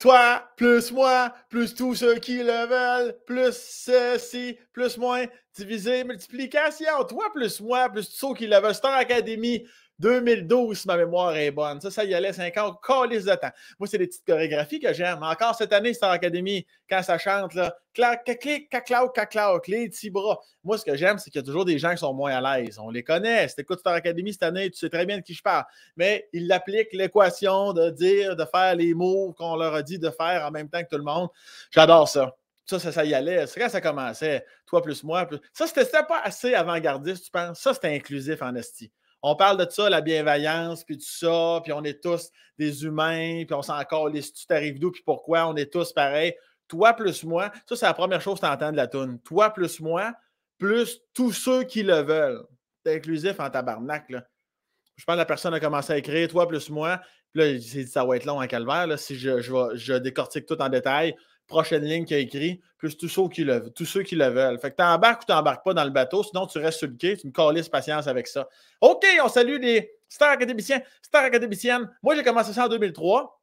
Toi, plus moi, plus tous ceux qui le veulent, plus ceci, plus moins, divisé, multiplication. Toi, plus moi, plus tous ceux qui le veulent. Star Academy, 2012, ma mémoire est bonne. Ça, ça y allait ans, calice de temps. Moi, c'est des petites chorégraphies que j'aime. Encore cette année, Star Academy, quand ça chante, là, clac, clac-clac, clac-clac, les petits bras. Moi, ce que j'aime, c'est qu'il y a toujours des gens qui sont moins à l'aise. On les connaît. Si tu Star Academy cette année, tu sais très bien de qui je parle. Mais ils appliquent l'équation de dire, de faire les mots qu'on leur a dit de faire en même temps que tout le monde. J'adore ça. Ça, ça, ça, y allait. C'est quand ça commençait. Toi plus moi. Ça, c'était pas assez avant-gardiste, tu penses? Ça, c'était inclusif en esti. On parle de ça, la bienveillance, puis tout ça, puis on est tous des humains, puis on s'en les, tu t'arrives d'où, puis pourquoi, on est tous pareils. Toi plus moi, ça, c'est la première chose que tu entends de la toune. Toi plus moi, plus tous ceux qui le veulent. C'est inclusif en tabarnak, là. Je pense que la personne a commencé à écrire, toi plus moi. Puis là, dit, ça va être long en calvaire, là, si je, je, je décortique tout en détail prochaine ligne qui a écrit, plus tous ceux qui le, tous ceux qui le veulent. Fait que t'embarques ou t'embarques pas dans le bateau, sinon tu restes sur le quai, tu me calisses patience avec ça. OK, on salue les stars académiciens, stars académiciennes. Moi, j'ai commencé ça en 2003,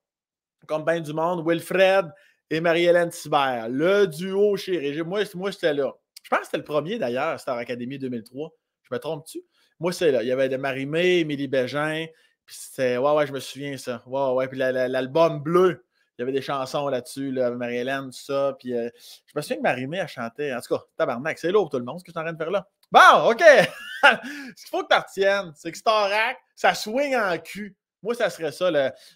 comme Ben du monde, Wilfred et Marie-Hélène Tiber, le duo chez Moi, moi j'étais là. Je pense que c'était le premier d'ailleurs, Star Academy 2003. Je me trompe-tu? Moi, c'est là. Il y avait de marie Marie-May, Émilie Bégin, puis c'était, ouais, ouais, je me souviens ça. Ouais, ouais, puis l'album bleu il y avait des chansons là-dessus, Marie-Hélène, tout ça. Puis euh, je me souviens que Marie-Mé, à chanté. En tout cas, tabarnak, c'est lourd tout le monde, ce que je suis en train de faire là. Bon, OK! ce qu'il faut que tu retiennes, c'est que Starac, ça swing en cul. Moi, ça serait ça.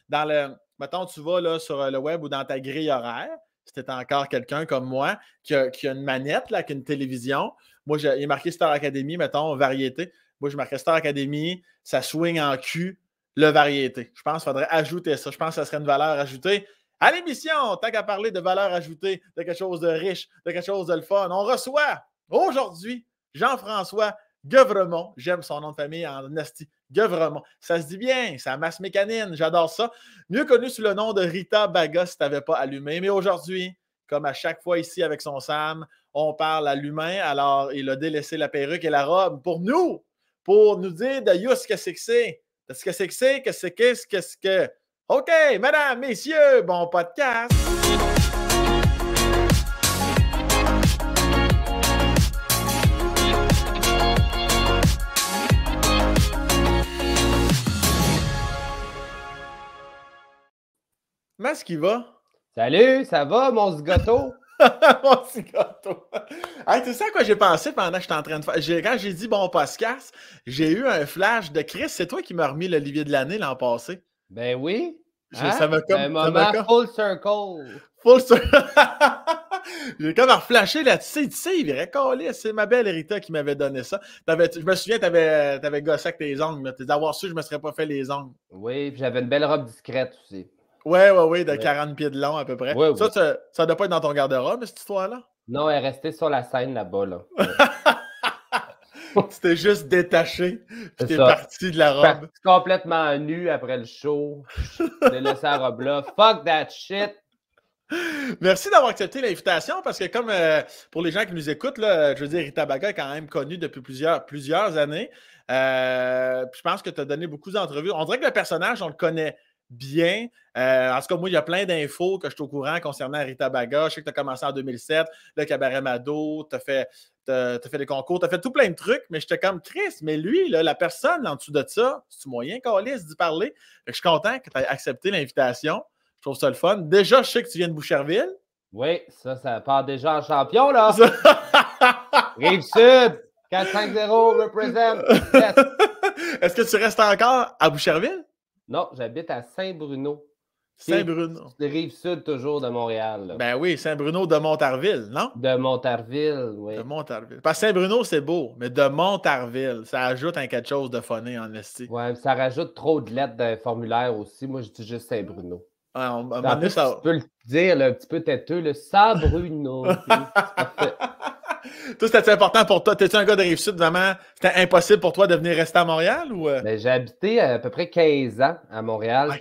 dans le, mettons, tu vas là, sur euh, le web ou dans ta grille horaire, si c'était encore quelqu'un comme moi qui a, une manette, là, qui a une télévision. Moi, j'ai, il marqué Star Academy, mettons, variété. Moi, je marquais Star Academy, ça swing en cul, le variété. Je pense qu'il faudrait ajouter ça. Je pense que ça serait une valeur ajoutée à l'émission, tant qu'à parler de valeur ajoutée, de quelque chose de riche, de quelque chose de fun, on reçoit aujourd'hui Jean-François Guevremont. J'aime son nom de famille en esti. Guevremont. Ça se dit bien, ça masse mécanine, j'adore ça. Mieux connu sous le nom de Rita Baga si tu pas allumé. Mais aujourd'hui, comme à chaque fois ici avec son Sam, on parle à l'humain. Alors, il a délaissé la perruque et la robe pour nous, pour nous dire d'ailleurs ce que c'est que c'est. ce que c'est que c'est, que c'est qu'est-ce que c'est que. OK, mesdames, messieurs, bon podcast. Comment est-ce qu'il va? Salut, ça va, mon gâteau? mon petit gâteau. Hey, tu sais à quoi j'ai pensé pendant que j'étais en train de faire. Quand j'ai dit bon podcast, j'ai eu un flash de Chris. C'est toi qui m'as remis l'Olivier de l'année l'an passé. Ben oui. Ça hein? me comme. Un ben, full circle. Full circle. J'ai comme reflashé là-dessus. Tu sais, il coller. C'est ma belle Rita qui m'avait donné ça. je me souviens, tu avais, gossé avec tes ongles. Mais d'avoir su, je me serais pas fait les ongles. Oui, j'avais une belle robe discrète aussi. Oui, oui, oui, de 40 pieds de long à peu près. ça, ça, ça, doit pas être dans ton garde-robe, cette histoire-là? Non, elle est restée sur la scène là-bas. Là. Tu t'es juste détaché. Puis t'es parti de la robe. Parti complètement nu après le show. de laissé la robe là. Fuck that shit. Merci d'avoir accepté l'invitation parce que comme euh, pour les gens qui nous écoutent, là, je veux dire, Rita Baga est quand même connue depuis plusieurs, plusieurs années. Euh, je pense que tu as donné beaucoup d'entrevues. On dirait que le personnage, on le connaît bien. Euh, en tout cas, moi, il y a plein d'infos que je suis au courant concernant Rita Baga. Je sais que tu as commencé en 2007, le cabaret Mado, tu as fait, des concours, tu as fait tout plein de trucs, mais j'étais comme triste. mais lui, la personne en dessous de ça, c'est moyen lisse d'y parler. Je suis content que tu aies accepté l'invitation. Je trouve ça le fun. Déjà, je sais que tu viens de Boucherville. Oui, ça, ça part déjà en champion, là. Rive-Sud, 4-5-0, represent. Est-ce que tu restes encore à Boucherville? Non, j'habite à Saint-Bruno. Saint-Bruno. rive sud toujours de Montréal. Ben oui, Saint-Bruno de Montarville, non? De Montarville, oui. De Montarville. Parce que Saint-Bruno, c'est beau, mais de Montarville, ça ajoute un quelque chose de phoné en esti. Ouais, ça rajoute trop de lettres dans les formulaire aussi. Moi, je dis juste Saint-Bruno. Ah, tu peux le dire un petit peu têteux, le Saint-Bruno, Saint-Bruno. toi, c'était important pour toi? T'es-tu un gars de Rive-Sud, vraiment? C'était impossible pour toi de venir rester à Montréal? ou? Euh? Ben, j'ai habité à peu près 15 ans à Montréal.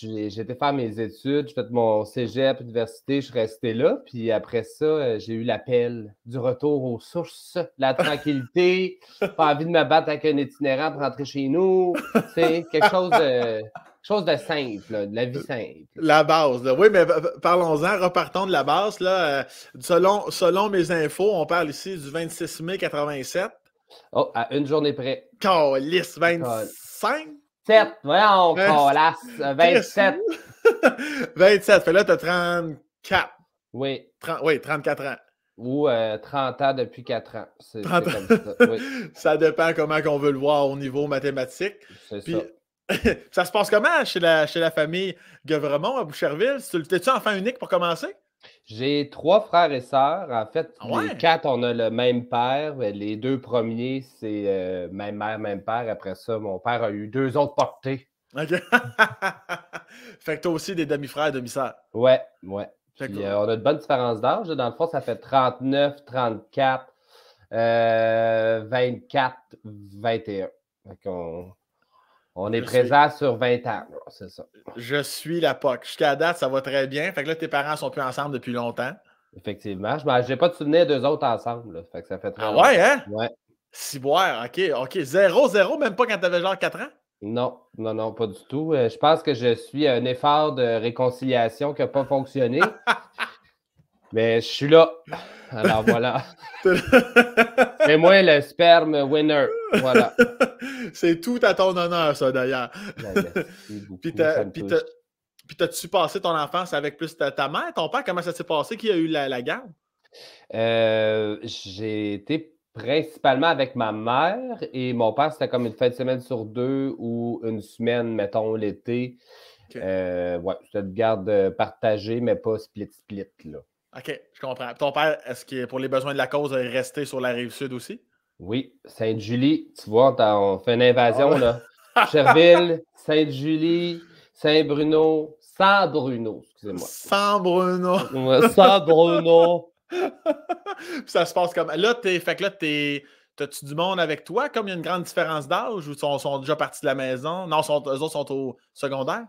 j'étais faire mes études, j'ai fait mon cégep, université, je suis resté là. Puis après ça, euh, j'ai eu l'appel du retour aux sources, la tranquillité, pas envie de me battre avec un itinérant pour rentrer chez nous. C'est quelque chose de... Chose de simple, de la vie euh, simple. La base, oui, mais parlons-en, repartons de la base. Là. Euh, selon, selon mes infos, on parle ici du 26 mai 87. Oh, à une journée près. Calice, 25? 7, voyons, colasse, 27. 27, fait là, tu as 34. Oui. 30, oui, 34 ans. Ou 30 euh, ans depuis 4 ans. 30 ans. Comme ça. Oui. ça. dépend comment on veut le voir au niveau mathématique. C'est ça. ça se passe comment chez la, chez la famille Gavremont à Boucherville? T'es-tu enfant unique pour commencer? J'ai trois frères et sœurs. En fait, ah quatre, on a le même père. Les deux premiers, c'est euh, même mère, même père. Après ça, mon père a eu deux autres portées. OK. fait que t'as aussi des demi-frères et demi-sœurs. Ouais, ouais. Euh, on a de bonnes différences d'âge. Dans le fond, ça fait 39, 34, 24, 21. Fait on est présents présent sur 20 ans, c'est ça. Je suis la POC. Jusqu'à date, ça va très bien. Fait que là, tes parents sont plus ensemble depuis longtemps. Effectivement. Je n'ai pas de souvenir d'eux autres ensemble. Fait que ça fait Ah ouais, hein? Ouais. Ciboire, OK, OK. zéro, zéro, même pas quand avais genre 4 ans? Non, non, non, pas du tout. Euh, je pense que je suis un effort de réconciliation qui n'a pas fonctionné. Mais ben, je suis là. Alors voilà. C'est moi le sperme winner. Voilà. C'est tout à ton honneur, ça, d'ailleurs. Ben, puis t'as-tu passé ton enfance avec plus ta, mère, ton père? Comment ça s'est passé? Qui a eu la, garde? Euh, j'ai été principalement avec ma mère et mon père, c'était comme une fin de semaine sur deux ou une semaine, mettons, l'été. Euh, ouais, c'était une garde euh, partagée, mais pas split-split, là. OK, je comprends. Ton père, est-ce que pour les besoins de la cause, est resté sur la rive sud aussi? Oui, Sainte-Julie, tu vois, on fait une invasion, ah là. Cherville, Sainte-Julie, Saint-Bruno, saint bruno excusez-moi. saint bruno saint bruno ça se passe comme. Là, t'es. Fait que là, t'es. T'as-tu du monde avec toi? Comme il y a une grande différence d'âge, ou sont, sont déjà partis de la maison? Non, sont, eux autres sont au secondaire?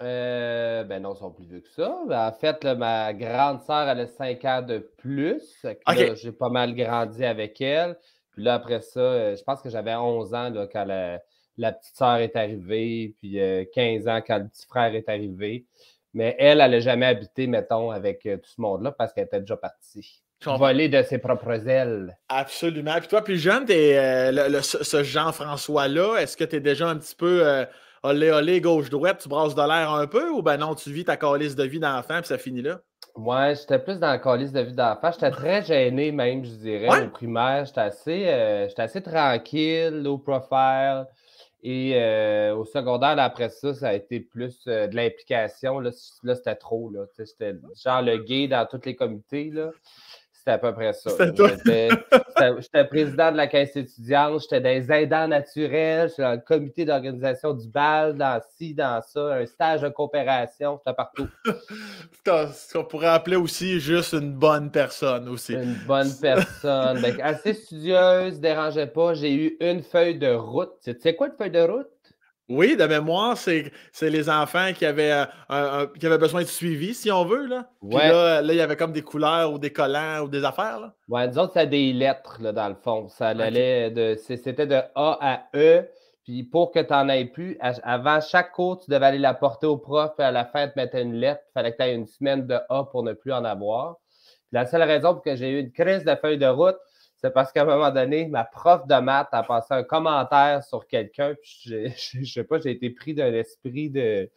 Euh, ben non, ils sont plus vieux que ça. Ben, en fait, ma grande sœur, elle a 5 ans de plus. J'ai pas mal grandi avec elle. Puis là, après ça, euh, je pense que j'avais 11 ans quand la, petite sœur est arrivée, puis 15 euh, ans quand le petit frère est arrivé. Mais elle, elle n'a jamais habité, mettons, avec tout ce monde-là parce qu'elle était déjà partie. Voler de ses propres ailes. Absolument. Puis toi, plus jeune, es, ce Jean-François-là, est-ce que tu es déjà un petit peu olé, olé, gauche-droite, tu brasses de l'air un peu ou ben non, tu vis ta calice de vie d'enfant puis ça finit là? Ouais, j'étais plus dans la calice de vie d'enfant. J'étais très gêné même, je dirais, au primaire. J'étais assez, euh, assez tranquille, low profile. Et euh, au secondaire, après ça, ça a été plus euh, de l'implication. Là, c'était trop. J'étais genre le gay dans tous les comités. Là. C'était à peu près ça. J'étais président de la caisse étudiante, j'étais des aidants naturels, j'étais dans le comité d'organisation du bal, dans ci, dans ça, un stage de coopération, j'étais partout. Ce qu'on pourrait appeler aussi juste une bonne personne aussi. Une bonne personne. Ben, assez studieuse, dérangeait pas. J'ai eu une feuille de route. Tu sais quoi, une feuille de route? Oui, de mémoire, c'est les enfants qui avaient, euh, qui avaient besoin de suivi, si on veut. Là. là, il y avait comme des couleurs ou des collants ou des affaires. Oui, Ouais, disons que ça des lettres, là, dans le fond. Ça de. C'était de A à E. Puis pour que tu n'en aies plus, avant chaque cours, tu devais aller la porter au prof, à la fin, tu mettais une lettre. Il fallait que tu aies une semaine de A pour ne plus en avoir. la seule raison pour que j'ai eu une crise de feuille de route, c'est parce qu'à un moment donné, ma prof de maths a passé un commentaire sur quelqu'un, je, ne sais pas, j'ai été pris d'un esprit de,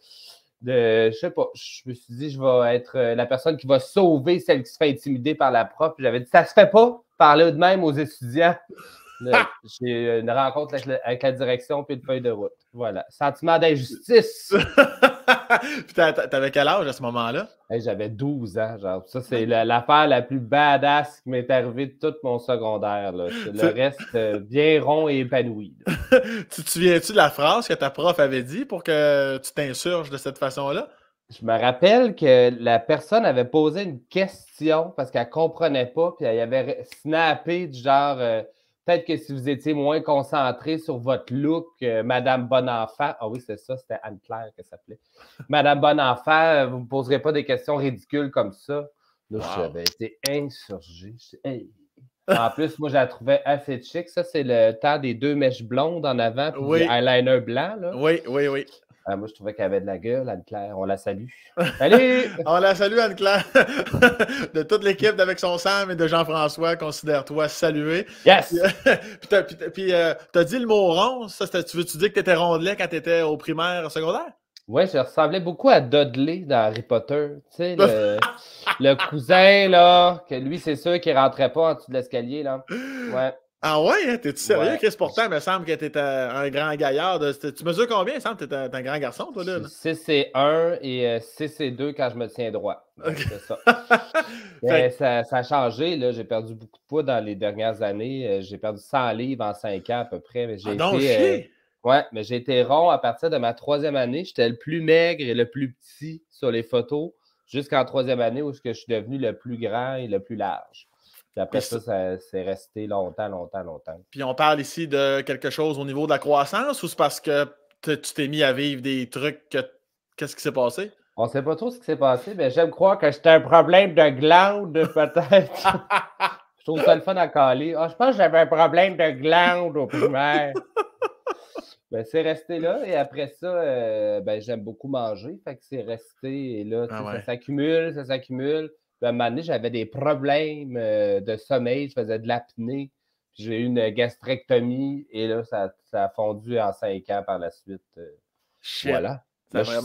de. Je sais pas, je me suis dit, je vais être euh, la personne qui va sauver celle qui se fait intimider par la prof. J'avais dit, ça se fait pas, parler de même aux étudiants. J'ai euh, une rencontre avec la, avec la direction puis une feuille de route. Voilà. Sentiment d'injustice. Puis t'avais quel âge à ce moment-là? J'avais 12 ans. Genre. Ça, c'est l'affaire la plus badass qui m'est arrivée de tout mon secondaire. Le reste euh, bien rond et épanoui. tu te souviens-tu de la phrase que ta prof avait dit pour que tu t'insurges de cette façon-là? Je me rappelle que la personne avait posé une question parce qu'elle comprenait pas, puis elle avait snappé du genre. Euh, Peut-être que si vous étiez moins concentré sur votre look, euh, Madame Bonenfant, ah oui, c'est ça, c'était Anne-Claire que ça s'appelait. Madame Bonenfant, euh, vous ne me poserez pas des questions ridicules comme ça. Là, j'avais ben, été insurgé. En plus, moi, je la trouvais assez chic. Ça, c'est le tas des deux mèches blondes en avant et oui. eyeliner blanc. Là. Oui, oui, oui. Ah, moi, je trouvais qu'elle avait de la gueule, Anne-Claire. On la salue. Salut! on la salue, Anne-Claire. de toute l'équipe d'Avec son Sam et de Jean-François, considère-toi salué. Yes! puis, euh, tu as euh, dit le mot rond. Ça, tu veux-tu dire que tu étais rondelet quand tu étais au primaire, au secondaire? Oui, je ressemblais beaucoup à Dudley dans Harry Potter. Tu sais, le, cousin, là, que lui, c'est sûr qu'il rentrait pas en dessous de l'escalier, là. Ouais. Ah ouais, hein? t'es-tu sérieux, Chris? Pourtant, il me semble que t'es un grand gaillard. Tu mesures combien, il me semble? T'es un, grand garçon, toi, là? 6 et 1 et 6 euh, et 2 quand je me tiens droit. C'est ça. ça. a changé, J'ai perdu beaucoup de poids dans les dernières années. Euh, j'ai perdu 100 livres en 5 ans à peu près. Mais j'ai ah euh, ouais, mais j'ai été rond à partir de ma troisième année. J'étais le plus maigre et le plus petit sur les photos jusqu'en troisième année où je suis devenu le plus grand et le plus large. Puis après ça, c'est resté longtemps, longtemps, longtemps. Puis on parle ici de quelque chose au niveau de la croissance ou c'est parce que tu t'es mis à vivre des trucs Qu'est-ce qui s'est passé? On ne sait pas trop ce qui s'est passé, mais j'aime croire que c'était un problème de glande, peut-être. je trouve ça le fun à caler. Ah, je pense que j'avais un problème de glande au primaire. ben, c'est resté là. Et après ça, euh, ben, j'aime beaucoup manger. Fait que c'est resté. Et là, ah ça s'accumule, ça s'accumule à un moment donné, j'avais des problèmes euh, de sommeil, je faisais de l'apnée. J'ai eu une gastrectomie et là, ça, a fondu en cinq ans par la suite. Euh. Voilà.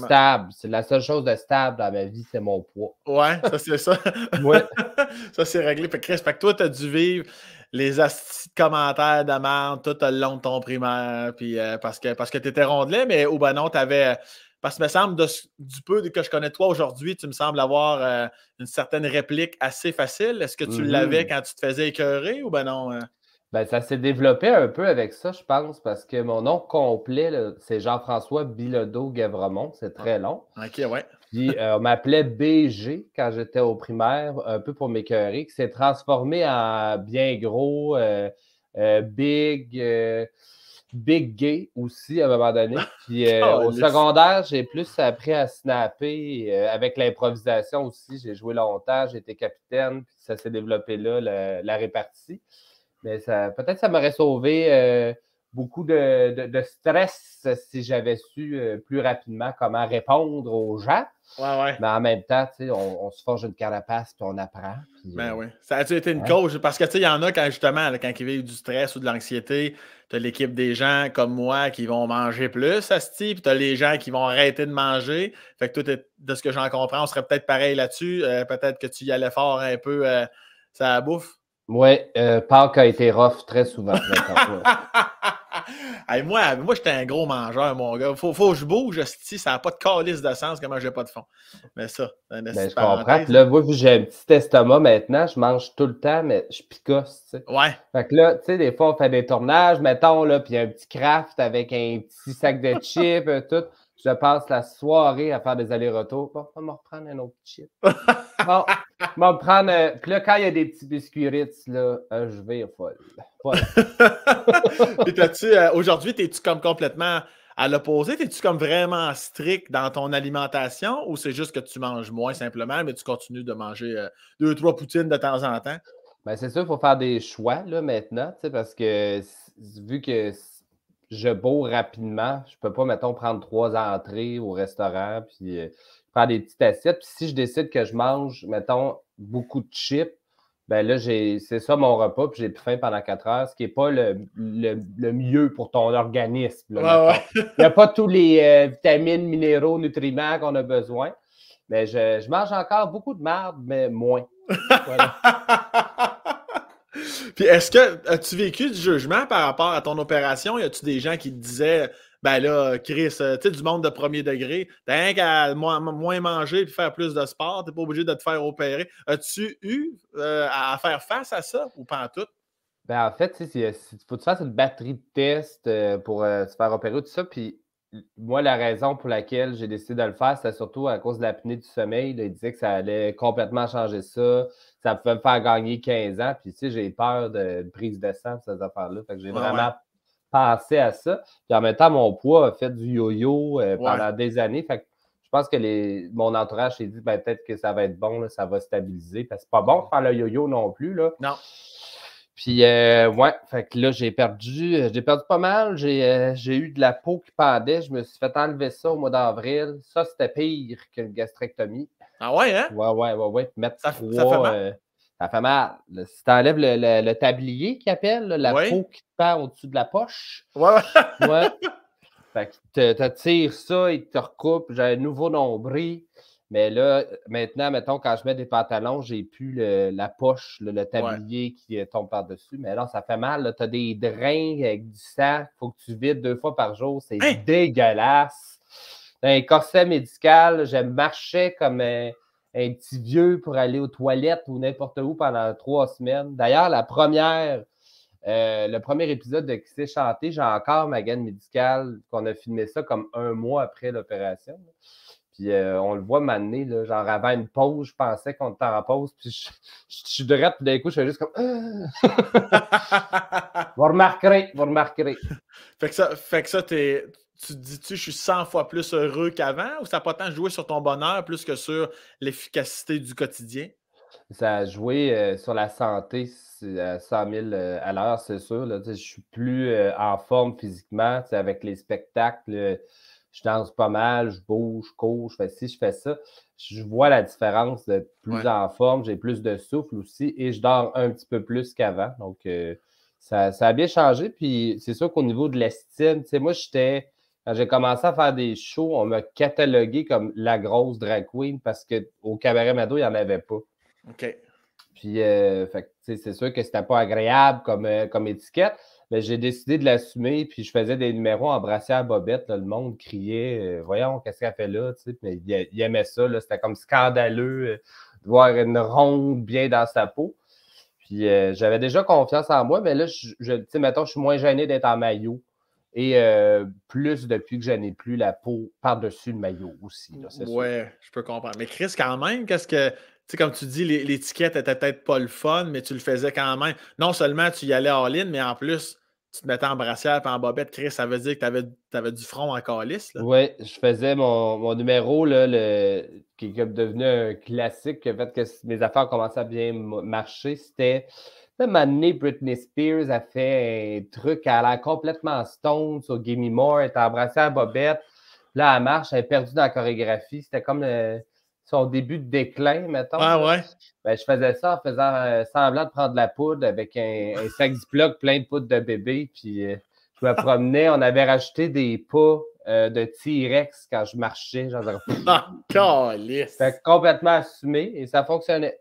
stable. C'est la seule chose de stable dans ma vie, c'est mon poids. Ouais, ça c'est ça. Ça c'est réglé. Fait que, Chris, tu que toi, dû vivre les commentaires de tout le long de ton primaire. Puis, euh, parce que, parce que étais mais au ben oh, tu avais... Parce que me semble, du peu que je connais toi aujourd'hui, tu me sembles avoir euh, une certaine réplique assez facile. Est-ce que tu l'avais mm-hmm. quand tu te faisais écœurer ou ben non? Euh? Ben, ça s'est développé un peu avec ça, je pense, parce que mon nom complet, c'est Jean-François Bilodeau Gavremont. C'est ah, très long. OK, ouais. Puis euh, on m'appelait BG quand j'étais au primaire, un peu pour m'écœurer, qui s'est transformé en bien gros, Big. Big Gay aussi à un moment donné. Puis euh, oh, au secondaire, j'ai plus appris à snapper euh, avec l'improvisation aussi. J'ai joué longtemps, j'étais capitaine, puis ça s'est développé là, la, répartie. Mais ça, peut-être ça m'aurait sauvé euh, beaucoup de, stress si j'avais su euh, plus rapidement comment répondre aux gens. Mais en même temps, on, se forge une carapace puis on apprend. Ben euh, ça a été une cause? Parce que il y en a quand justement, là, quand ils vivent du stress ou de l'anxiété, tu as l'équipe des gens comme moi qui vont manger plus à ce type, tu as les gens qui vont arrêter de manger. Fait que tout de ce que j'en comprends, on serait peut-être pareil là-dessus. Euh, peut-être que tu y allais fort un peu ça bouffe. Ouais, euh, Pâques a été rough très souvent. moi, moi j'étais un gros mangeur, mon gars. Faut, faut que je bouge, si ça n'a pas de calice de sens, comment j'ai pas de fond. Mais ça, un ben, je comprends. Là, moi, j'ai un petit estomac maintenant, je mange tout le temps, mais je picosse. sais. Ouais. Fait que là, tu sais, des fois, on fait des tournages, mettons, là, puis un petit craft avec un petit sac de chips, euh, tout. Je passe la soirée à faire des allers-retours. on va me reprendre un autre chip. bon, on va me prendre. Euh, puis là, quand il y a des petits biscuits Ritz, là, euh, je vais folle. toi, tu euh, aujourd'hui, es tu comme complètement à l'opposé? es tu comme vraiment strict dans ton alimentation ou c'est juste que tu manges moins simplement, mais tu continues de manger deux, trois poutines de temps en temps? Ben, c'est sûr, il faut faire des choix là, maintenant, parce que vu que je bourre rapidement. Je peux pas, mettons, prendre trois entrées au restaurant, puis prendre euh, des petites assiettes. Puis si je décide que je mange, mettons, beaucoup de chips, ben là, c'est ça mon repas, puis j'ai plus faim pendant quatre heures, ce qui n'est pas le, mieux pour ton organisme. Il n'y a pas tous les euh, vitamines, minéraux, nutriments qu'on a besoin. Mais je, je mange encore beaucoup de marde, mais moins. Puis est-ce que as-tu vécu du jugement par rapport à ton opération? Y a-tu des gens qui te disaient Ben là, Chris, euh, tu sais, du monde de premier degré, t'as rien qu'à moins, manger puis faire plus de sport, t'es pas obligé de te faire opérer. As-tu eu euh, à faire face à ça ou pas en tout? Ben en fait, il faut que tu fasses une batterie de tests euh, pour se faire opérer tout ça. Puis moi, la raison pour laquelle j'ai décidé de le faire, c'était surtout à cause de l'apnée du sommeil. Ils il disait que ça allait complètement changer ça ça pouvait me faire gagner 15 ans. Puis, tu sais, j'ai peur de, prise de sang, ces affaires-là. Fait que j'ai vraiment pensé à ça. Puis, en même temps, mon poids a fait du yo-yo euh, pendant des années. Fait que je pense que mon entourage s'est dit, ben, peut-être que ça va être bon, ça va stabiliser. Parce que c'est pas bon de faire le yo-yo non plus. Là. Non. Puis, euh, ouais, fait que là, j'ai perdu, euh, j'ai perdu pas mal. J'ai, eu de la peau qui pendait. Je me suis fait enlever ça au mois d'avril. Ça, c'était pire qu'une gastrectomie. Ah ouais, hein? Ouais, ouais, ouais, ouais. Mettre euh, ça, fait mal. ça fait mal. Si tu le, le, tablier qui appelle, la peau qui te perd au-dessus de la poche. Ouais, ouais. Fait que te, tire ça, tu te recoupes. J'ai un nouveau nombril. Mais là, maintenant, mettons, quand je mets des pantalons, j'ai plus la poche, le, tablier qui euh, tombe par-dessus. Mais là, ça fait mal. Tu as des drains avec du sang. faut que tu vides deux fois par jour. C'est hein? dégueulasse un corset médical, je marché comme un, petit vieux pour aller aux toilettes ou n'importe où pendant trois semaines. D'ailleurs, la première, euh, le premier épisode de Qui s'est chanté, j'ai encore ma gaine médicale, qu'on a filmé ça comme un mois après l'opération. Puis euh, on le voit m'amener, genre avant une pause, je pensais qu'on était en pause, puis je, je, de suis puis d'un coup, je suis juste comme. Ah! vous remarquerez, vous remarquerez. Fait que ça, fait que ça t'es, tu dis-tu, je suis 100 fois plus heureux qu'avant ou ça n'a pas tant joué sur ton bonheur plus que sur l'efficacité du quotidien? Ça a joué euh, sur la santé à 100 000 à l'heure, c'est sûr. Là, je suis plus euh, en forme physiquement avec les spectacles. Euh, je danse pas mal, je bouge, je cours, je fais ci, je fais ça. Je vois la différence de plus en forme, j'ai plus de souffle aussi et je dors un petit peu plus qu'avant. Donc, ça, ça, a bien changé. Puis, c'est sûr qu'au niveau de l'estime, moi, j'étais quand j'ai commencé à faire des shows, on m'a catalogué comme la grosse drag queen parce qu'au cabaret Mado, il n'y en avait pas. OK. Puis, euh, c'est sûr que ce n'était pas agréable comme, euh, comme étiquette, mais j'ai décidé de l'assumer. Puis, je faisais des numéros en brassière bobette. le monde criait euh, Voyons, qu'est-ce qu'elle fait là Mais il, aimait ça. C'était comme scandaleux de voir une ronde bien dans sa peau. Puis, j'avais déjà confiance en moi, mais là, je, sais, mettons, je suis moins gêné d'être en maillot. Et euh, plus depuis que je n'ai plus la peau par-dessus le maillot aussi. Oui, ouais, je peux comprendre. Mais Chris, quand même, qu'est-ce que. Tu sais, comme tu dis, l'étiquette était peut-être pas le fun, mais tu le faisais quand même. Non seulement tu y allais en ligne, mais en plus, tu te mettais en brassière et en bobette. Chris, ça veut dire que tu avais, avais, du front en calice. Oui, je faisais mon, numéro, le, qui est devenu un classique, que fait que mes affaires commençaient à bien marcher. C'était même année, Britney Spears a fait un truc, elle a l'air complètement stone sur Gimme More, elle est embrassé à Bobette. Là, elle marche, elle est perdue dans la chorégraphie. C'était comme son début de déclin, mettons. Ah ouais? Ben, je faisais ça en faisant euh, semblant de prendre de la poudre avec un, sac sac Ziploc plein de poudre de bébé. Puis euh, je me promenais, on avait racheté des pots euh, de T-Rex quand je marchais. J'en ah, C'était complètement assumé et ça fonctionnait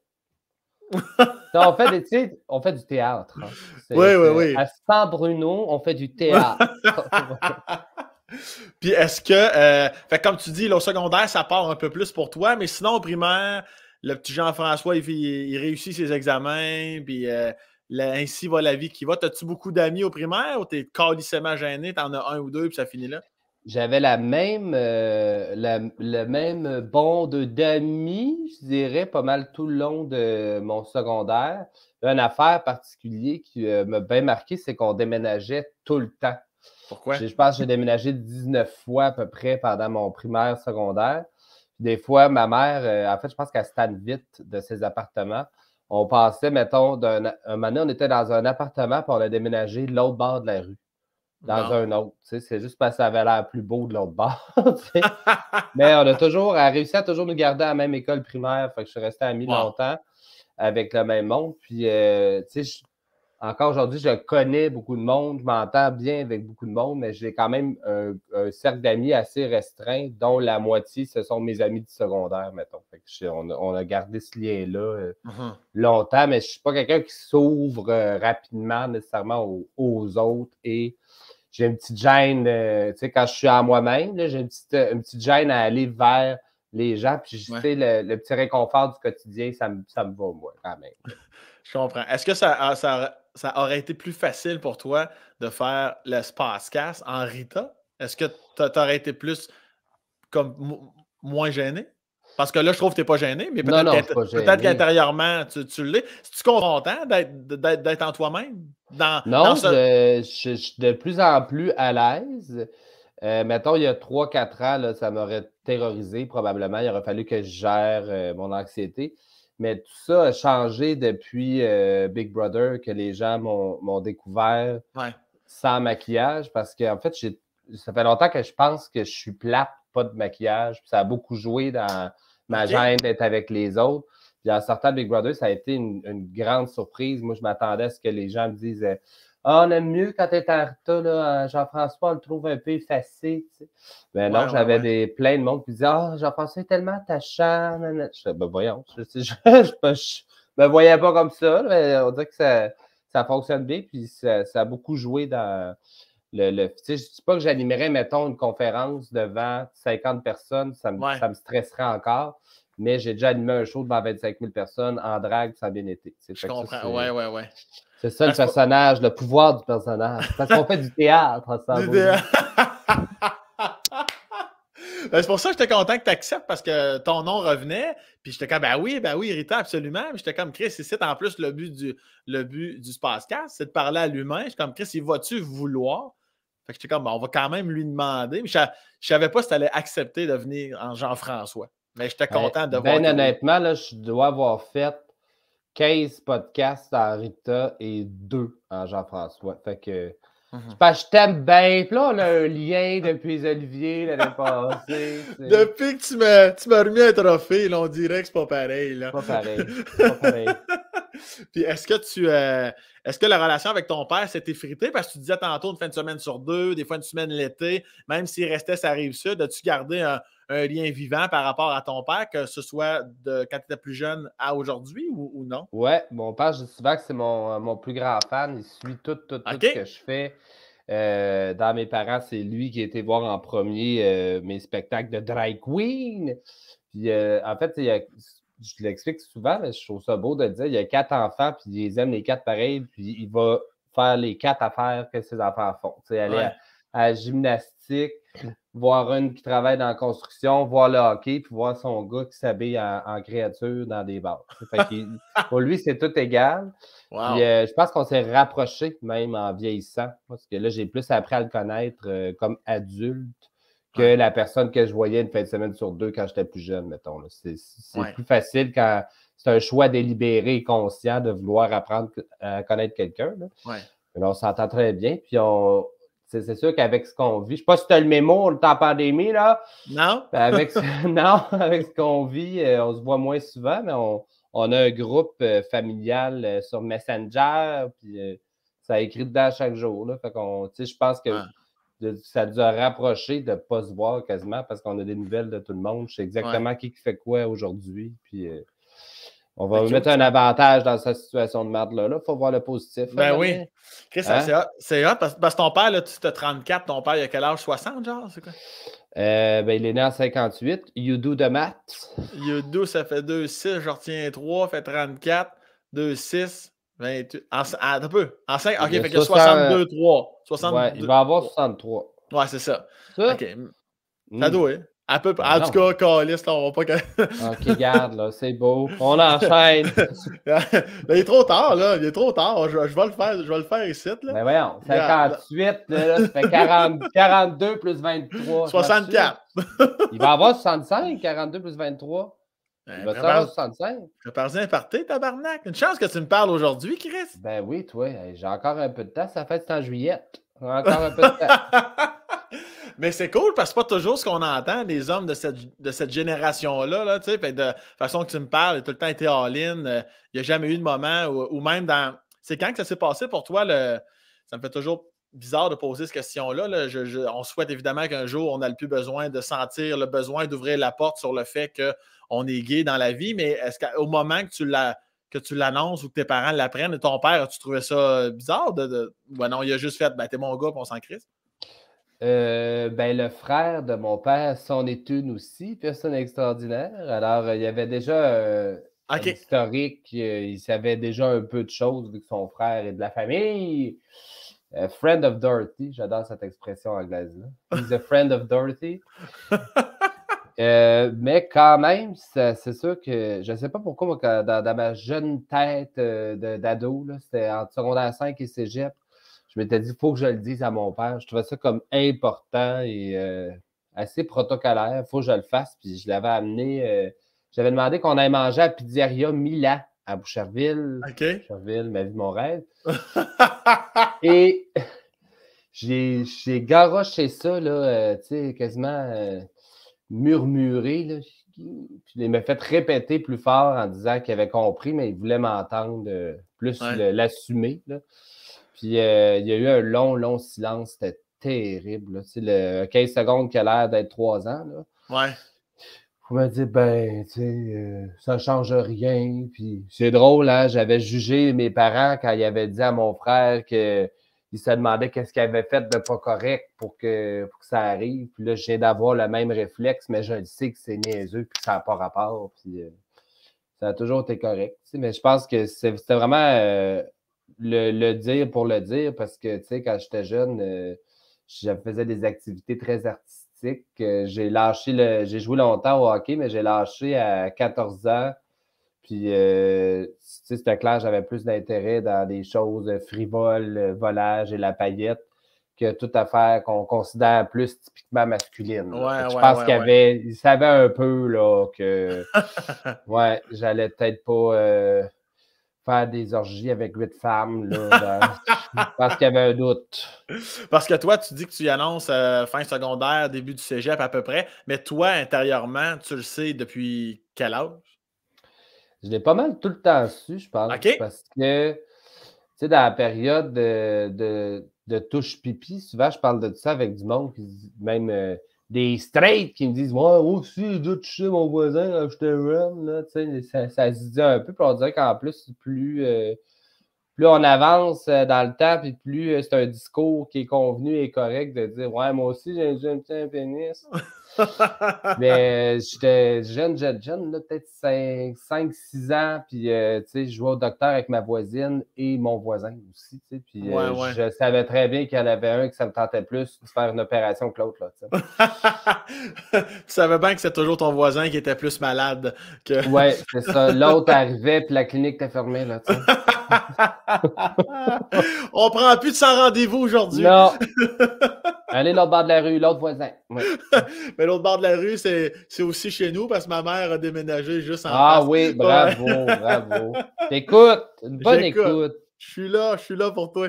on, fait on fait du théâtre. Oui, oui, oui. À Saint-Bruno, on fait du théâtre. Puis est-ce euh, que, comme tu dis, le secondaire, ça part un peu plus pour toi, mais sinon, au primaire, le petit Jean-François, il, réussit ses examens, puis euh, ainsi va la vie qui va. T'as-tu beaucoup d'amis au primaire ou t'es calissément gêné, t'en as un ou deux, puis ça finit là? j'avais la même, euh, le même bond d'amis, je dirais, pas mal tout le long de mon secondaire. Une affaire particulière qui euh, m'a bien marqué, c'est qu'on déménageait tout le temps. Pourquoi? Je, pense que j'ai déménagé 19 fois à peu près pendant mon primaire, secondaire. Des fois, ma mère, euh, en fait, je pense qu'elle tente vite de ses appartements. On passait, mettons, d'un un moment on était dans un appartement, pour on a déménagé l'autre bord de la rue dans un autre. C'est juste parce que ça avait l'air plus beau de l'autre bord. Mais on a toujours a réussi à toujours nous garder à la même école primaire. Fait que je suis resté ami longtemps avec le même monde. Puis, euh, encore aujourd'hui, je connais beaucoup de monde, je m'entends bien avec beaucoup de monde, mais j'ai quand même un, cercle d'amis assez restreint, dont la moitié, ce sont mes amis du secondaire, mettons. on, a gardé ce lien-là euh, mm-hmm. longtemps, mais je ne suis pas quelqu'un qui s'ouvre euh, rapidement nécessairement aux, autres et j'ai une petite gêne, tu sais, quand je suis à moi-même, j'ai euh, une petite, gêne à aller vers les gens. Puis, tu sais, le, petit réconfort du quotidien, ça, me, ça me va, moi, quand même. je comprends. Est-ce que ça, ça, aurait été plus facile pour toi de faire le Spacecast en Rita? Est-ce que tu aurais été plus comme moins gêné? Parce que là, je trouve que tu n'es pas gêné, mais peut-être qu'intérieurement, tu, tu l'es. Es-tu content d'être en toi-même? non, je, suis de plus en plus à l'aise. Euh, mettons, il y a trois, quatre ans, ça m'aurait terrorisé probablement. Il aurait fallu que je gère euh, mon anxiété. Mais tout ça a changé depuis euh, Big Brother, que les gens m'ont découvert sans maquillage. Parce qu'en fait, ça fait longtemps que je pense que je suis plate, pas de maquillage. ça a beaucoup joué dans, ma gêne d'être avec les autres. Puis en sortant de Big Brother, ça a été une, grande surprise. Moi, je m'attendais à ce que les gens me disent euh, Ah, on aime mieux quand t'es en retard, euh, Jean-François, on le trouve un peu effacé. Mais ben non, j'avais des plein de monde qui disaient Ah, Jean-François est tellement attachant. Je ben voyons, je, je, me voyais pas comme ça, mais on dirait que ça, ça fonctionne bien, puis ça, ça a beaucoup joué dans je ne dis pas que j'animerais, mettons, une conférence devant 50 personnes, ça me, ça me stresserait encore, mais j'ai déjà animé un show devant 25 000 personnes en drague, ça a bien été. Je comprends, ouais, ouais, C'est ça le personnage, le pouvoir du personnage. Parce qu'on fait du théâtre ensemble. Ben, c'est pour ça que j'étais content que tu acceptes parce que ton nom revenait. Puis j'étais comme, ben oui, ben oui, Rita, absolument. je j'étais comme, Chris, c'est en plus, le but du, le du c'est de parler à l'humain. suis comme, Chris, il va-tu vouloir? Fait que j'étais comme, on va quand même lui demander. Mais je, savais pas si tu allais accepter de venir en Jean-François. Mais j'étais ben, content de ben, voir. Ben, honnêtement, là, je dois avoir fait 15 podcasts en Rita et 2 en Jean-François. Fait que. Mm Je t'aime bien. Puis là, on a un lien depuis Olivier l'année passée. depuis que tu m'as, tu m'as remis un trophée, là, on dirait que c'est pas pareil. Là. Pas pareil. Pas pareil. Puis est-ce que tu euh, est-ce que la relation avec ton père s'est effritée parce que tu disais tantôt une fin de semaine sur deux, des fois une semaine l'été, même s'il restait ça arrive ça, as-tu gardé un, lien vivant par rapport à ton père, que ce soit de quand tu étais plus jeune à aujourd'hui ou, non? Ouais, mon père, je dis souvent que c'est mon, euh, plus grand fan. Il suit tout, tout, tout ce que je fais. Euh, dans mes parents, c'est lui qui a été voir en premier mes spectacles de drag queen. en fait, il y a je l'explique souvent, mais je trouve ça beau de dire il y a quatre enfants, puis ils aiment les quatre pareils, puis il va faire les quatre affaires que ses enfants font. sais, aller à, gymnastique, voir une qui travaille dans la construction, voir le hockey, puis voir son gars qui s'habille en, créature dans des bars. pour lui, c'est tout égal. Euh, je pense qu'on s'est rapproché même en vieillissant, parce que là, j'ai plus appris à le connaître euh, comme adulte que la personne que je voyais une fin de semaine sur deux quand j'étais plus jeune, mettons. C'est plus facile quand c'est un choix délibéré et conscient de vouloir apprendre à connaître quelqu'un. on s'entend très bien. Puis on, c'est sûr qu'avec ce qu'on vit, je ne sais pas si tu as le mémo, le temps pandémie, là. Non. Avec non, avec ce qu'on vit, euh, on se voit moins souvent, mais on, a un groupe euh, familial euh, sur Messenger, puis ça écrit dedans chaque jour. je pense que ça nous a rapproché de ne pas se voir quasiment parce qu'on a des nouvelles de tout le monde. Je sais exactement qui fait quoi aujourd'hui. Puis euh, on va mettre un avantage dans sa situation de merde-là. Il faut voir le positif. Hein, ben oui. Hein? c'est hot. Parce, que ton père, là, tu as 34, ton père, il a quel âge 60, genre C'est quoi euh, ben, il est né en 58. You do the maths. You do, ça fait 2-6, je retiens 3, fait 34, 2-6. En, un ah, peu. En 5, ok, fait que 62, 3. 62. Ouais, il va avoir 63. Ouais, c'est ça. Ok. Ça hmm. doit, peu ben En tout cas, Caliste, on va pas. ok, garde, là, c'est beau. On enchaîne. Ben, il est trop tard, là. Il est trop tard. Je, vais, le faire, je vais le faire ici, là. Mais ben voyons, 58, ça fait 42 plus 23. 64. il va avoir 65, 42 plus 23. Euh, il va 65. Je parti un party, tabarnak. Une chance que tu me parles aujourd'hui, Chris. Ben oui, toi. J'ai encore un peu de temps. Ça fait 100 en juillet. Encore un peu de temps. Mais c'est cool parce que c'est pas toujours ce qu'on entend des hommes de cette, de cette génération-là. Là, de façon que tu me parles, tout le temps été en ligne. Euh, il n'y a jamais eu de moment ou même dans. C'est quand que ça s'est passé pour toi? Le... Ça me fait toujours bizarre de poser cette question-là. On souhaite évidemment qu'un jour, on n'a plus besoin de sentir le besoin d'ouvrir la porte sur le fait que on est gay dans la vie, mais est-ce qu'au moment que tu que tu l'annonces ou que tes parents l'apprennent, ton père, tu trouvais ça euh, bizarre? De, ben non, il a juste fait, ben, t'es mon gars, on s'en crisse. Euh, ben, le frère de mon père, son est une aussi, personne extraordinaire. Alors, euh, il y avait déjà un historique, il savait déjà un peu de choses vu que son frère est de la famille. friend of Dorothy, j'adore cette expression anglaise. He's a friend of Dorothy. Euh, mais quand même, c'est sûr que je ne sais pas pourquoi, moi, dans, ma jeune tête euh, d'ado, c'était en secondaire 5 et cégep, je m'étais dit, il faut que je le dise à mon père. Je trouvais ça comme important et euh, assez protocolaire. faut que je le fasse. Puis je l'avais amené, euh, j'avais demandé qu'on aille manger à Pizzeria Mila, à Boucherville. OK. Boucherville, ma vie, mon rêve. et j'ai garoché ça, là, tu sais, quasiment murmurer, puis il m'a fait répéter plus fort en disant qu'il avait compris, mais il voulait m'entendre euh, plus l'assumer. Puis euh, il y a eu un long, long silence, c'était terrible. C'est le 15 secondes qui a l'air d'être 3 ans. Ouais. Vous me dit, ben, tu sais, euh, ça change rien. Puis c'est drôle, hein, j'avais jugé mes parents quand ils avaient dit à mon frère que il se demandait qu'est-ce qu'il avait fait de pas correct pour que, ça arrive. Puis là, je viens d'avoir le même réflexe, mais je le sais que c'est niaiseux puis que ça n'a pas rapport. Puis, euh, ça a toujours été correct. mais je pense que c'était vraiment euh, le, dire pour le dire parce que, tu sais, quand j'étais jeune, euh, je faisais des activités très artistiques. j'ai lâché le, j'ai joué longtemps au hockey, mais j'ai lâché à 14 ans puis, euh, c'était clair, j'avais plus d'intérêt dans des choses euh, frivoles, euh, volage et la paillette que toute affaire qu'on considère plus typiquement masculine. je pense qu'il avait, il savait un peu que ouais, j'allais peut-être pas faire des orgies avec huit femmes. Là, parce qu'il y avait un doute. Parce que toi, tu dis que tu y annonces fin secondaire, début du cégep à peu près, mais toi, intérieurement, tu le sais depuis quel âge? Je l'ai pas mal tout le temps su, je pense. Parce que, tu sais, dans la période de, de, touche pipi, souvent, je parle de ça avec du monde, même euh, des straight qui me disent Moi, aussi, j'ai touché mon voisin là, run. Là, ça, se dit un peu, pour dire qu'en plus, plus. Euh, on avance euh, dans le temps, puis plus c'est un discours qui est convenu et correct de dire Ouais, moi aussi, j'ai un petit pénis. mais euh, j'étais jeune, jeune, jeune, peut-être 5-6 ans. Puis, euh, tu sais, je jouais au docteur avec ma voisine et mon voisin aussi. puis, euh, je savais très bien qu'il y en avait un que ça me tentait plus de faire une opération que l'autre. Là, tu savais bien que c'était toujours ton voisin qui était plus malade que. ouais, c'est ça. L'autre arrivait, puis la clinique était fermée. Là, On prend plus de 100 rendez-vous aujourd'hui. Non. Allez l'autre bord de la rue, l'autre voisin. Mais l'autre bord de la rue, c'est aussi chez nous parce que ma mère a déménagé juste en Ah oui, bravo, bravo. T'écoutes, une bonne écoute. Je suis là, je suis là pour toi.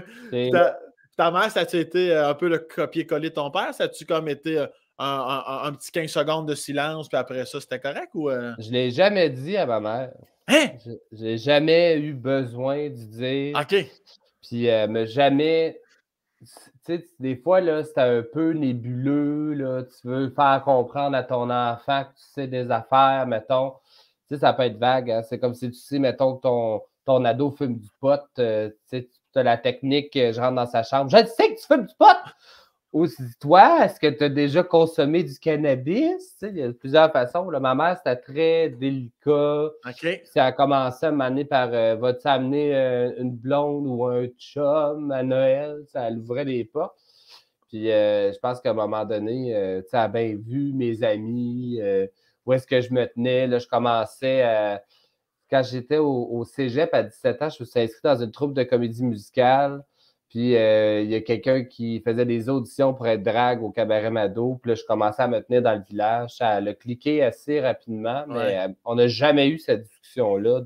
Ta, mère, ça a-tu été euh, un peu le copier-coller de ton père? Ça a-tu comme été euh, un, petit 15 secondes de silence, puis après ça, c'était correct ou. Euh? Je l'ai jamais dit à ma mère. Hein? J'ai jamais eu besoin de dire. OK. Puis euh, jamais sais, des fois, là, c'est un peu nébuleux, là, tu veux faire comprendre à ton enfant que tu sais des affaires, mettons. Tu sais, ça peut être vague, hein. c'est comme si tu sais, mettons, ton, ton ado fume du pot, euh, tu sais, tu as la technique, euh, je rentre dans sa chambre, je sais que tu fumes du pot! toi, est-ce que tu as déjà consommé du cannabis? il y a plusieurs façons. ma mère, c'était très délicat. Ça a commencé à m'amener par euh, « vas-tu amener euh, une blonde ou un chum à Noël? Ça ouvrait des portes. Puis euh, je pense qu'à un moment donné, tu as bien vu mes amis, où est-ce que je me tenais. Là, je commençais Quand j'étais au, au cégep à 17 ans, je me suis inscrit dans une troupe de comédie musicale. Puis euh, il y a quelqu'un qui faisait des auditions pour être drague au cabaret Mado. Puis là, je commençais à me tenir dans le village. à le cliquer assez rapidement, mais euh, on n'a jamais eu cette discussion-là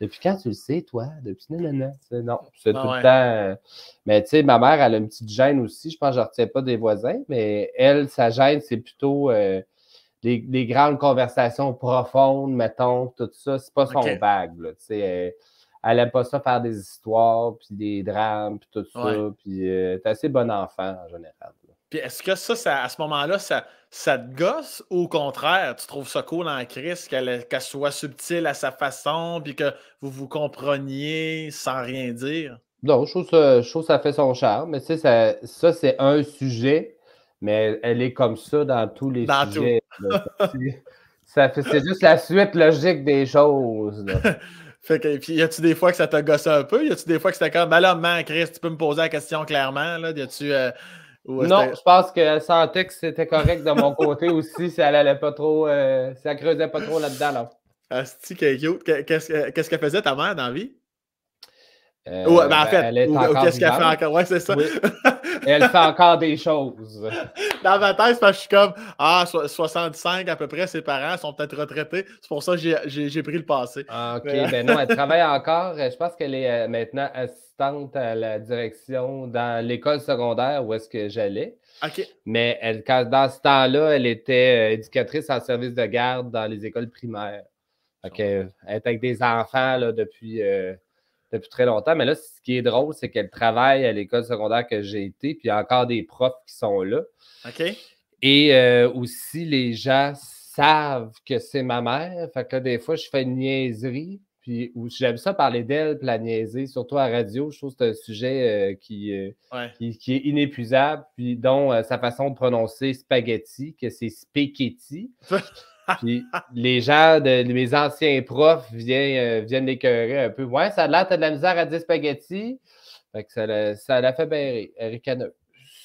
depuis quand tu le sais, toi? Depuis nanana. Non, c'est ah tout le temps. Euh, mais tu sais, ma mère, elle a une petite gêne aussi. Je pense que je ne retiens pas des voisins, mais elle, sa gêne, c'est plutôt des, grandes conversations profondes, mettons, tout ça. C'est pas son bague, vague. Tu elle aime pas ça faire des histoires, puis des drames, puis tout ça. Puis euh, t'es assez bon enfant en général. Puis est-ce que ça, à ce moment-là, ça, te gosse ou au contraire, tu trouves ça cool en Chris qu'elle soit subtile à sa façon, puis que vous vous compreniez sans rien dire? Non, je trouve ça, ça fait son charme, mais tu sais, ça, ça c'est un sujet, mais elle est comme ça dans tous les dans sujets. c'est juste la suite logique des choses. Fait que, puis, y a-tu des fois que ça t'a gossé un peu? Y a-tu des fois que c'était comme, ben malheureusement, Chris, tu peux me poser la question clairement? Là? Y a-tu. Euh, non, je pense que sentait que c'était correct de mon côté aussi si elle allait pas trop. Euh, si elle creusait pas trop là-dedans. Là. Asti, qu'est ce Qu'est-ce qu'elle faisait ta mère dans la vie? Euh, ouais, ben, en ben, fait, qu'est-ce qu'elle fait encore? Ouais, c'est ça. elle fait encore des choses. Dans ma tête, je suis comme, ah, 65 à peu près, ses parents sont peut-être retraités. C'est pour ça que j'ai pris le passé. OK, ben non, elle travaille encore. Je pense qu'elle est euh, maintenant assistante à la direction dans l'école secondaire où est-ce que j'allais. OK. Mais elle, quand, dans ce temps-là, elle était euh, éducatrice en service de garde dans les écoles primaires. OK. Oh. Elle est avec des enfants là, depuis depuis très longtemps. Mais là, ce qui est drôle, c'est qu'elle travaille à l'école secondaire que j'ai été, puis il y a encore des profs qui sont là. OK. Et euh, aussi, les gens savent que c'est ma mère. Fait que là, des fois, je fais une niaiserie. Puis j'aime ça parler d'elle, puis la niaiser, surtout à radio. Je trouve que c'est un sujet euh, euh, qui, qui, est inépuisable, puis dont sa façon de prononcer spaghetti, que c'est spaghetti. Puis les gens, de, mes anciens profs viennent, euh, viennent l'écœurer un peu. Ouais, ça a l'air, t'as de la misère à dire spaghetti. Fait que ça l'a, fait bien rire, euh,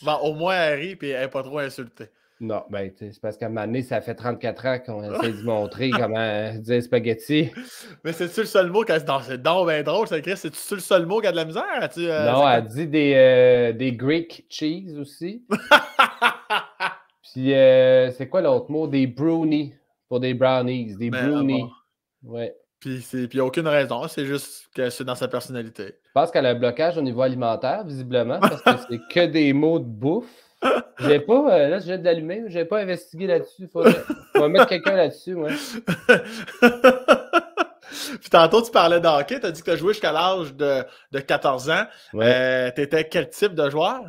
Bon, au moins, elle rit puis elle n'est pas trop insultée. Non, ben, c'est parce qu'à un moment donné, ça fait 34 ans qu'on essaie de montrer comment dire spaghetti. Mais c'est-tu le seul mot qu'elle Non, c'est donc bien drôle, c'est écrit. C'est-tu le seul mot qui a de la misère? Euh, non, elle dit des, euh, des Greek cheese aussi. puis, c'est quoi l'autre mot? Des brownies. Pour des brownies, des ben, brownies. Ouais. Puis il n'y a aucune raison, c'est juste que c'est dans sa personnalité. Je pense qu'elle a un blocage au niveau alimentaire, visiblement, parce que c'est que des mots de bouffe. J'ai pas, euh, là, je de l'allumer, j'ai pas investigué là-dessus. Faut, faut mettre quelqu'un là-dessus, moi. Puis tantôt, tu parlais d'hockey, tu as dit que tu as joué jusqu'à l'âge de, 14 ans. Ouais. Euh, tu étais quel type de joueur?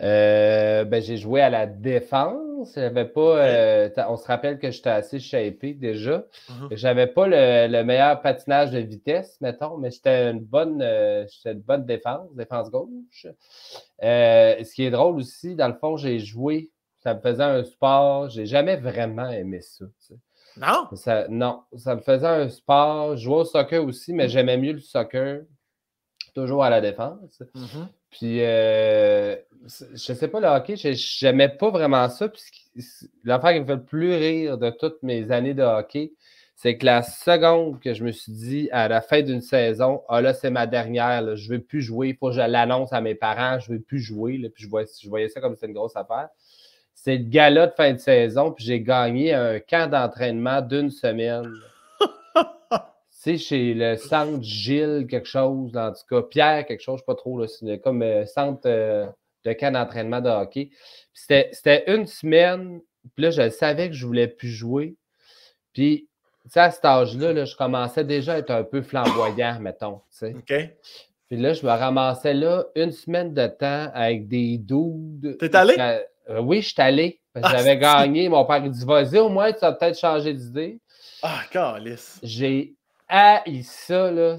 Euh, ben, j'ai joué à la défense. J'avais pas. Euh, on se rappelle que j'étais assez shapé déjà. Uh-huh. J'avais pas le, meilleur patinage de vitesse, mettons, mais j'étais une bonne, euh, bonne défense, défense gauche. ce qui est drôle aussi, dans le fond, j'ai joué. Ça me faisait un sport. J'ai jamais vraiment aimé ça. Non? Ça, non, ça me faisait un sport. Je jouais au soccer aussi, mais mm. j'aimais mieux le soccer. Toujours à la défense. Mm-hmm. Puis, je euh, je sais pas, le hockey, je n'aimais pas vraiment ça. Puis, l'affaire qui me fait le plus rire de toutes mes années de hockey, c'est que la seconde que je me suis dit à la fin d'une saison, ah là, c'est ma dernière, je ne veux plus jouer, il faut que je l'annonce à mes parents, je ne veux plus jouer, puis je voyais, ça comme c'est une grosse affaire. C'est le gala de fin de saison, puis j'ai gagné un camp d'entraînement d'une semaine. chez le centre Gilles, quelque chose, en tout cas, Pierre, quelque chose, pas trop, là, comme euh, centre euh, de camp d'entraînement de hockey. C'était une semaine, puis là, je savais que je voulais plus jouer. Puis, à cet âge-là, je commençais déjà à être un peu flamboyant, mettons. Puis là, je me ramassais là une semaine de temps avec des doudes. T'es allé? Euh, oui, je suis allé. Ah, j'avais gagné. Mon père, il dit Vas-y, au moins, tu as peut-être changé d'idée. Ah, calice. J'ai et ça, là.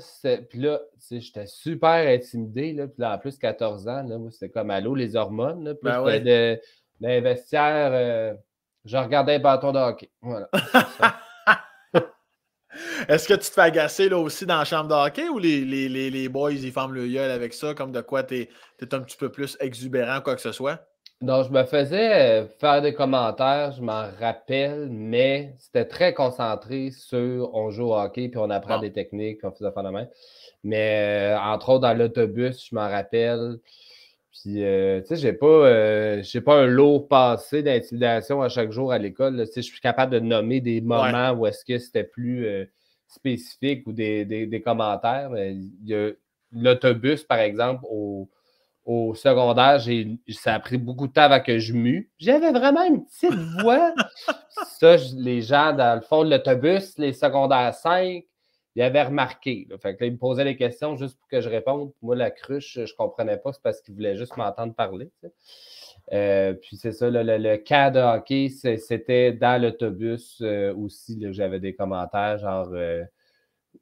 Puis là, j'étais super intimidé, là. Puis en plus, 14 ans, là, c'était comme à l'eau, les hormones, là. Puis ben de, euh, je regardais un bâton de hockey. Voilà. Est-ce que tu te fais agacer, là, aussi, dans la chambre de hockey ou les, les, les, les boys, ils ferment le gueule avec ça, comme de quoi tu es un petit peu plus exubérant, quoi que ce soit? Donc, je me faisais euh, faire des commentaires, je m'en rappelle, mais c'était très concentré sur on joue au hockey, puis on apprend ah. des techniques, on faisait faire de main. Mais euh, entre autres, dans l'autobus, je m'en rappelle. Puis, euh, tu sais, j'ai pas, pas un lot passé d'intimidation à chaque jour à l'école. Si je suis capable de nommer des moments où est-ce que c'était plus spécifique ou des, des, commentaires. l'autobus, par exemple, au au secondaire, ça a pris beaucoup de temps avant que je mue. J'avais vraiment une petite voix. ça, les gens dans le fond de l'autobus, les secondaires 5, ils avaient remarqué. ils me posaient des questions juste pour que je réponde. Moi, la cruche, je ne comprenais pas. C'est parce qu'ils voulaient juste m'entendre parler. Euh, puis c'est ça, le, cas de hockey, c'était dans l'autobus euh, aussi. J'avais des commentaires genre. Euh,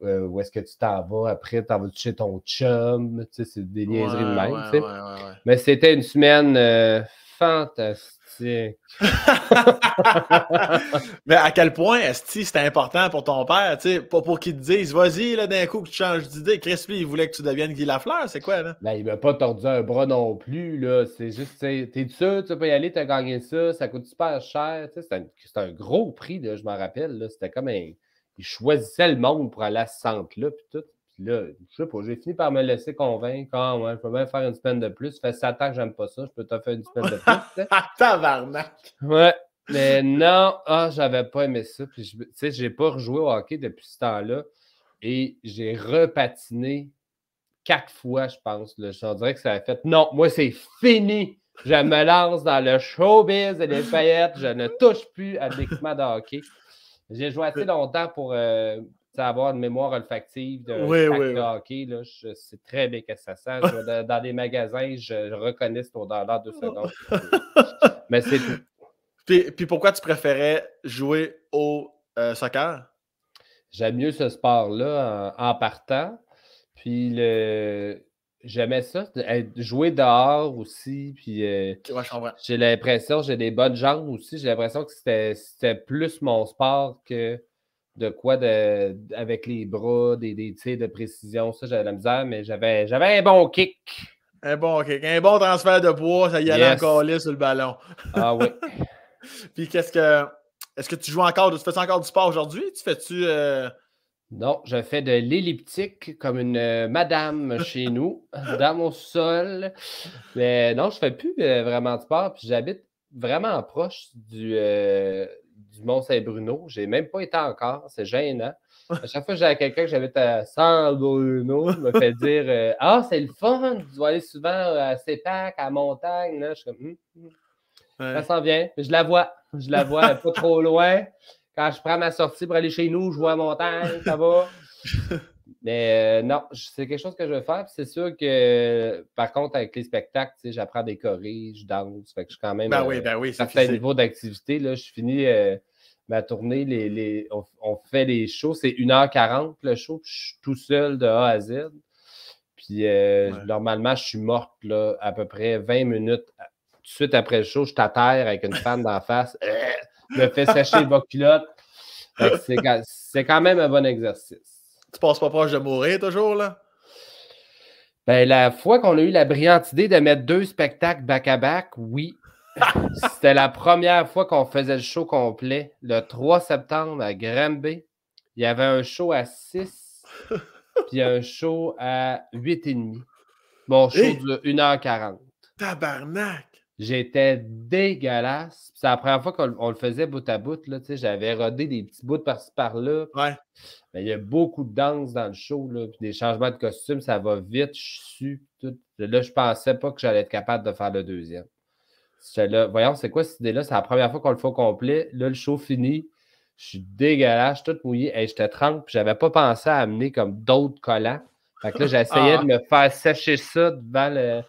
euh, où est-ce que tu t'en vas après, t'en vas chez ton chum, tu sais, c'est des niaiseries de même, Mais c'était une semaine euh, fantastique. Mais à quel point, Esti, c'était important pour ton père, tu sais, pas pour qu'il te dise, vas-y, là, d'un coup, que tu changes d'idée. Chris, il voulait que tu deviennes Guy Lafleur, c'est quoi, là? Ben, il m'a pas tordu un bras non plus, là. C'est juste, t'es sûr, tu peux y aller, t'as gagné ça, ça coûte super cher, tu sais, c'est un, un, gros prix, là, je m'en rappelle, là. C'était comme un il choisissait le monde pour aller à ce centre-là, puis tout. Puis là, je sais pas, j'ai fini par me laisser convaincre. Ah, ouais, je peux même faire une semaine de plus. Ça fait 7 ans que j'aime pas ça, je peux te faire une semaine de plus. Tabarnak! Ouais. Mais non, ah, j'avais pas aimé ça. Puis, je, tu sais, j'ai pas rejoué au hockey depuis ce temps-là. Et j'ai repatiné quatre fois, je pense. Là. Je dirais que ça a fait non, moi, c'est fini. Je me lance dans le showbiz et les paillettes. Je ne touche plus à l'équipement de hockey. J'ai joué assez euh, longtemps pour euh, avoir une mémoire olfactive de hockey. Là. Je sais très bien que ça sent. dans, des magasins, je reconnais cette odeur-là deux oh. secondes. Mais c'est tout. Puis, pourquoi tu préférais jouer au euh, soccer? J'aime mieux ce sport-là en, en, partant. Puis le, J'aimais ça, jouer dehors aussi. Puis, euh, j'ai l'impression, j'ai des bonnes jambes aussi. J'ai l'impression que c'était plus mon sport que de quoi de, avec les bras, des, tirs de précision. Ça, j'avais la misère, mais j'avais un bon kick. Un bon kick, un bon transfert de poids, ça y allait encore sur le ballon. Ah oui. puis, qu'est-ce que. Est-ce que tu joues encore, tu fais encore du sport aujourd'hui? Tu fais-tu. Euh, non, je fais de l'elliptique comme une euh, madame chez nous, dans mon sol. Mais non, je ne fais plus euh, vraiment de sport. Puis j'habite vraiment proche du, euh, Mont-Saint-Bruno. je J'ai même pas été encore. C'est gênant. À chaque fois que j'ai quelqu'un que j'habite à saint bruno je me fait dire Ah, c'est le fun, tu dois aller souvent à Cépac, à montagne. Là. Je suis comme hum, hum, hum. Ça s'en vient. Je la vois. Je la vois pas trop loin quand je prends ma sortie pour aller chez nous, je vois à montagne, ça va. Mais euh, non, c'est quelque chose que je veux faire. C'est sûr que, par contre, avec les spectacles, j'apprends à décorer, je danse. Fait je suis quand même à un ben euh, ben niveau d'activité. Je finis euh, ma tournée, les, on, fait les shows. C'est 1h40 le show, je suis tout seul de A à Z. Puis normalement, je suis morte là, à peu près 20 minutes. Tout de suite après le show, je suis à avec une femme d'en face. me fait sécher le bas C'est quand, même un bon exercice. Tu passes pas proche de mourir toujours, là? Ben, la fois qu'on a eu la brillante idée de mettre deux spectacles back-à-back, oui. C'était la première fois qu'on faisait le show complet. Le 3 septembre à Granby, il y avait un show à 6, puis un show à 8,5. Mon show dure 1h40. Tabarnak! J'étais dégueulasse. C'est la première fois qu'on le faisait bout à bout. Là, j'avais rodé des petits bouts par-ci par-là. Mais il y a beaucoup de danse dans le show. Là, des changements de costume, ça va vite. Je suis. Là, je pensais pas que j'allais être capable de faire le deuxième. Là, voyons, c'est quoi cette idée-là? C'est la première fois qu'on le fait au complet. Là, le show fini. Je suis dégueulasse, je suis tout mouillé. et J'étais 30, puis j'avais pas pensé à amener comme d'autres collants. Fait que là, j'essayais ah. de me faire sécher ça devant le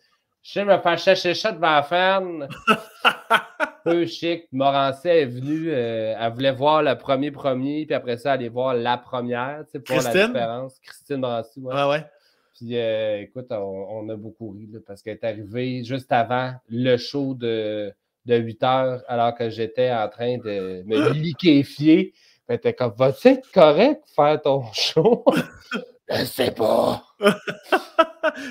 je me faire chercher ça devant la ferme. Peu chic. Morancé est venue. Euh, elle voulait voir le premier premier, puis après ça, aller voir la première, tu sais, pour la différence. Christine Morancé, ouais. ouais. Puis euh, écoute, on, a beaucoup ri parce qu'elle est arrivée juste avant le show de, de 8 heures, alors que j'étais en train de me liquéfier. Elle était comme, va-tu être correct faire ton show? Je sais pas.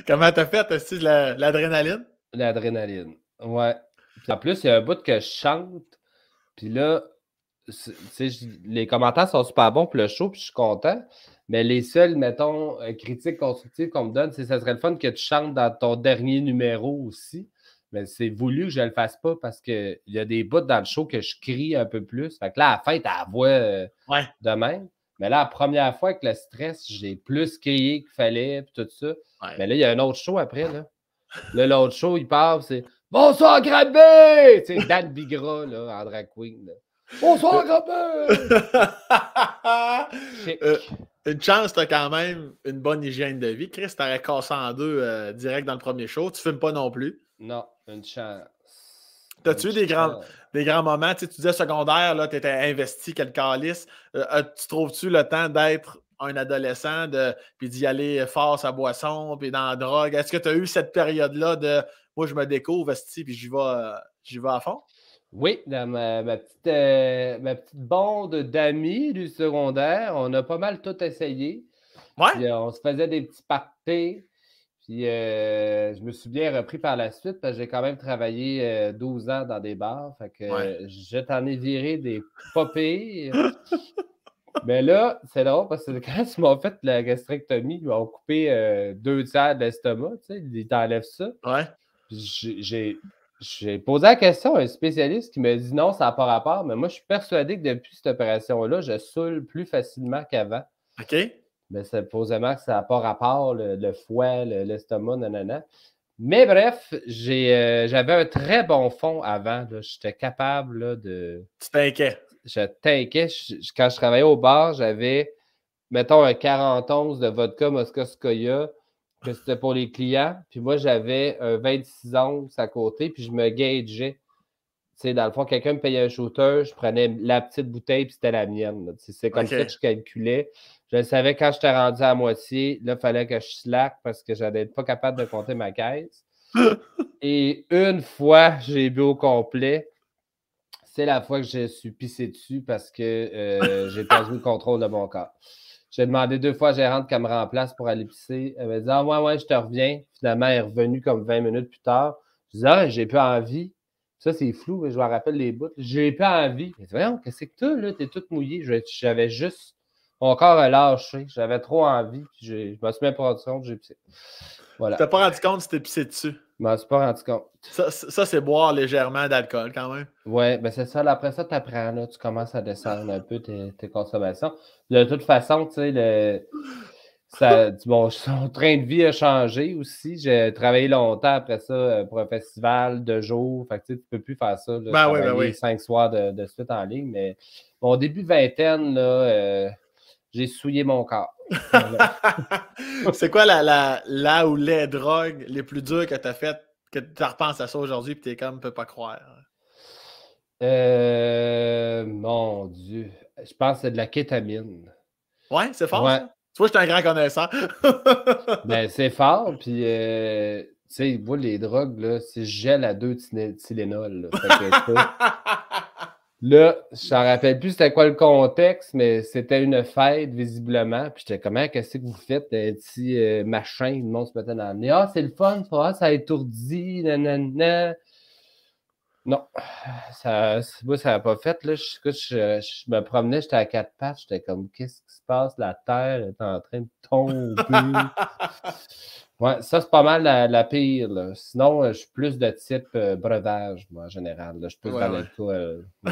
Comment t'as fait? T'as tu l'adrénaline? l'adrénaline, ouais. en plus, il y a un bout que je chante. Puis là, les commentaires sont super bons pour le show, puis je suis content. Mais les seules, mettons, euh, critiques constructives qu'on me donne, c'est ça serait le fun que tu chantes dans ton dernier numéro aussi. Mais c'est voulu que je ne le fasse pas parce qu'il y a des bouts dans le show que je crie un peu plus. Fait que là, à la fin, t'as la voix euh, de même. Mais là, la première fois avec le stress, j'ai plus crié qu'il fallait, tout ça. Mais là, il y a un autre show après. Là, là l'autre show, il parle, c'est Bonsoir, Grabé! C'est Dan Bigra, là, en drag queen. Bonsoir, Grabé! Euh, une chance, t'as quand même une bonne hygiène de vie. Chris, t'aurais cassé en deux euh, direct dans le premier show. Tu fumes pas non plus. Non, une chance. T'as-tu eu des grands, des grands moments? Tu, disais secondaire, tu étais investi, quel calice. Euh, euh, tu trouves-tu le temps d'être un adolescent, puis d'y aller force sa boisson, puis dans la drogue? Est-ce que tu as eu cette période-là de moi, je me découvre, esti, puis j'y vais, euh, j'y vais à fond? Oui, dans ma, petite, bande d'amis du secondaire, on a pas mal tout essayé. Ouais. on se faisait des petits parties. Puis euh, je me suis bien repris par la suite parce que j'ai quand même travaillé 12 euh, ans dans des bars. Fait que je t'en ai viré des popées. Mais là, c'est drôle parce que quand ils m'ont fait la gastrectomie, ils m'ont coupé euh, deux tiers de l'estomac, tu sais, ils t'enlèvent ça. Ouais. J'ai posé la question à un spécialiste qui me dit non, ça n'a pas rapport, mais moi, je suis persuadé que depuis cette opération-là, je saoule plus facilement qu'avant. OK mais ben, supposément que ça n'a pas rapport, le, le foie, l'estomac, nanana. Mais bref, euh, j'avais un très bon fond avant. J'étais capable de. Tu t'inquiètes. Je t'inquiète. Quand je travaillais au bar, j'avais, mettons, un 41 de vodka Mosca que c'était pour les clients. Puis moi, j'avais un 26 onces à côté, puis je me gageais. sais, dans le fond, quelqu'un me payait un shooter, je prenais la petite bouteille, puis c'était la mienne. C'est comme ça que je calculais. Je savais quand je t'ai rendu à moitié, là, il fallait que je slack parce que j'allais être pas capable de compter ma caisse. Et une fois, j'ai bu au complet. C'est la fois que je suis pissé dessus parce que euh, j'ai pas eu le contrôle de mon corps. J'ai demandé deux fois à gérante qu'elle me remplace pour aller pisser. Elle m'a dit Ah, ouais, ouais, je te reviens. Finalement, elle est revenue comme 20 minutes plus tard. Je dis Ah, j'ai plus envie. Ça, c'est flou, mais je vous rappelle les bouts. J'ai pas envie. Elle Voyons, qu'est-ce que tu là T'es toute mouillée. J'avais juste encore corps lâché. J'avais trop envie. Puis je me suis même pas rendu compte j'ai pissé. Voilà. Tu t'es pas rendu compte si t'es pissé dessus? Je m'en suis pas rendu compte. Ça, ça c'est boire légèrement d'alcool quand même. Oui, mais ben, c'est ça. Après ça, tu apprends, là, tu commences à descendre un peu tes, tes consommations. De toute façon, tu sais, le... Ça, bon, son train de vie a changé aussi. J'ai travaillé longtemps après ça euh, pour un festival de jour. Fait que, tu ne peux plus faire ça. ben, ben Cinq soirs de, suite en ligne. Mais mon début de vingtaine, là, euh, j'ai souillé mon corps. c'est quoi la, la, la, ou les drogues les plus dures que tu as faites, que tu repenses à ça aujourd'hui puis tu es comme, peut pas croire? Euh, mon Dieu. Je pense que c'est de la kétamine. Ouais, c'est fort. Tu vois, je suis un grand connaissant. ben, c'est fort. Puis, euh, tu sais, les drogues, c'est gel à deux Tylenol. Là, je ne rappelle plus c'était quoi le contexte, mais c'était une fête, visiblement. Puis j'étais comment, hein, qu'est-ce que vous faites, un euh, petit euh, machin, le monde se mettait dans Ah, c'est le fun, ça, ah, ça étourdit, nanana. Non, ça, moi, ça n'a pas fait. Là, je, je me promenais, j'étais à quatre pattes, j'étais comme, qu'est-ce qui se passe? La terre est en train de tomber. Ouais, ça, c'est pas mal la, pire. Sinon, euh, je suis plus de type euh, breuvage, moi, en général. Je peux parler de dans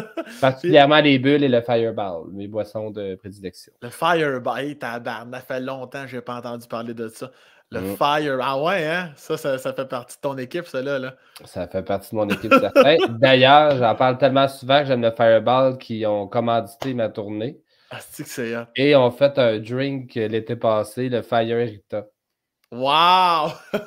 Particulièrement les bulles et le fireball, mes boissons de prédilection. Le fireball, il ça fait longtemps que je n'ai pas entendu parler de ça. Le Fireball, mm. fire, ah ouais, hein? Ça, ça, fait partie de ton équipe, cela. là. Ça fait partie de mon équipe, certain. D'ailleurs, j'en parle tellement souvent que j'aime le fireball qui ont commandité ma tournée. Ah, c'est Et ont fait un drink euh, l'été passé, le fire Wow!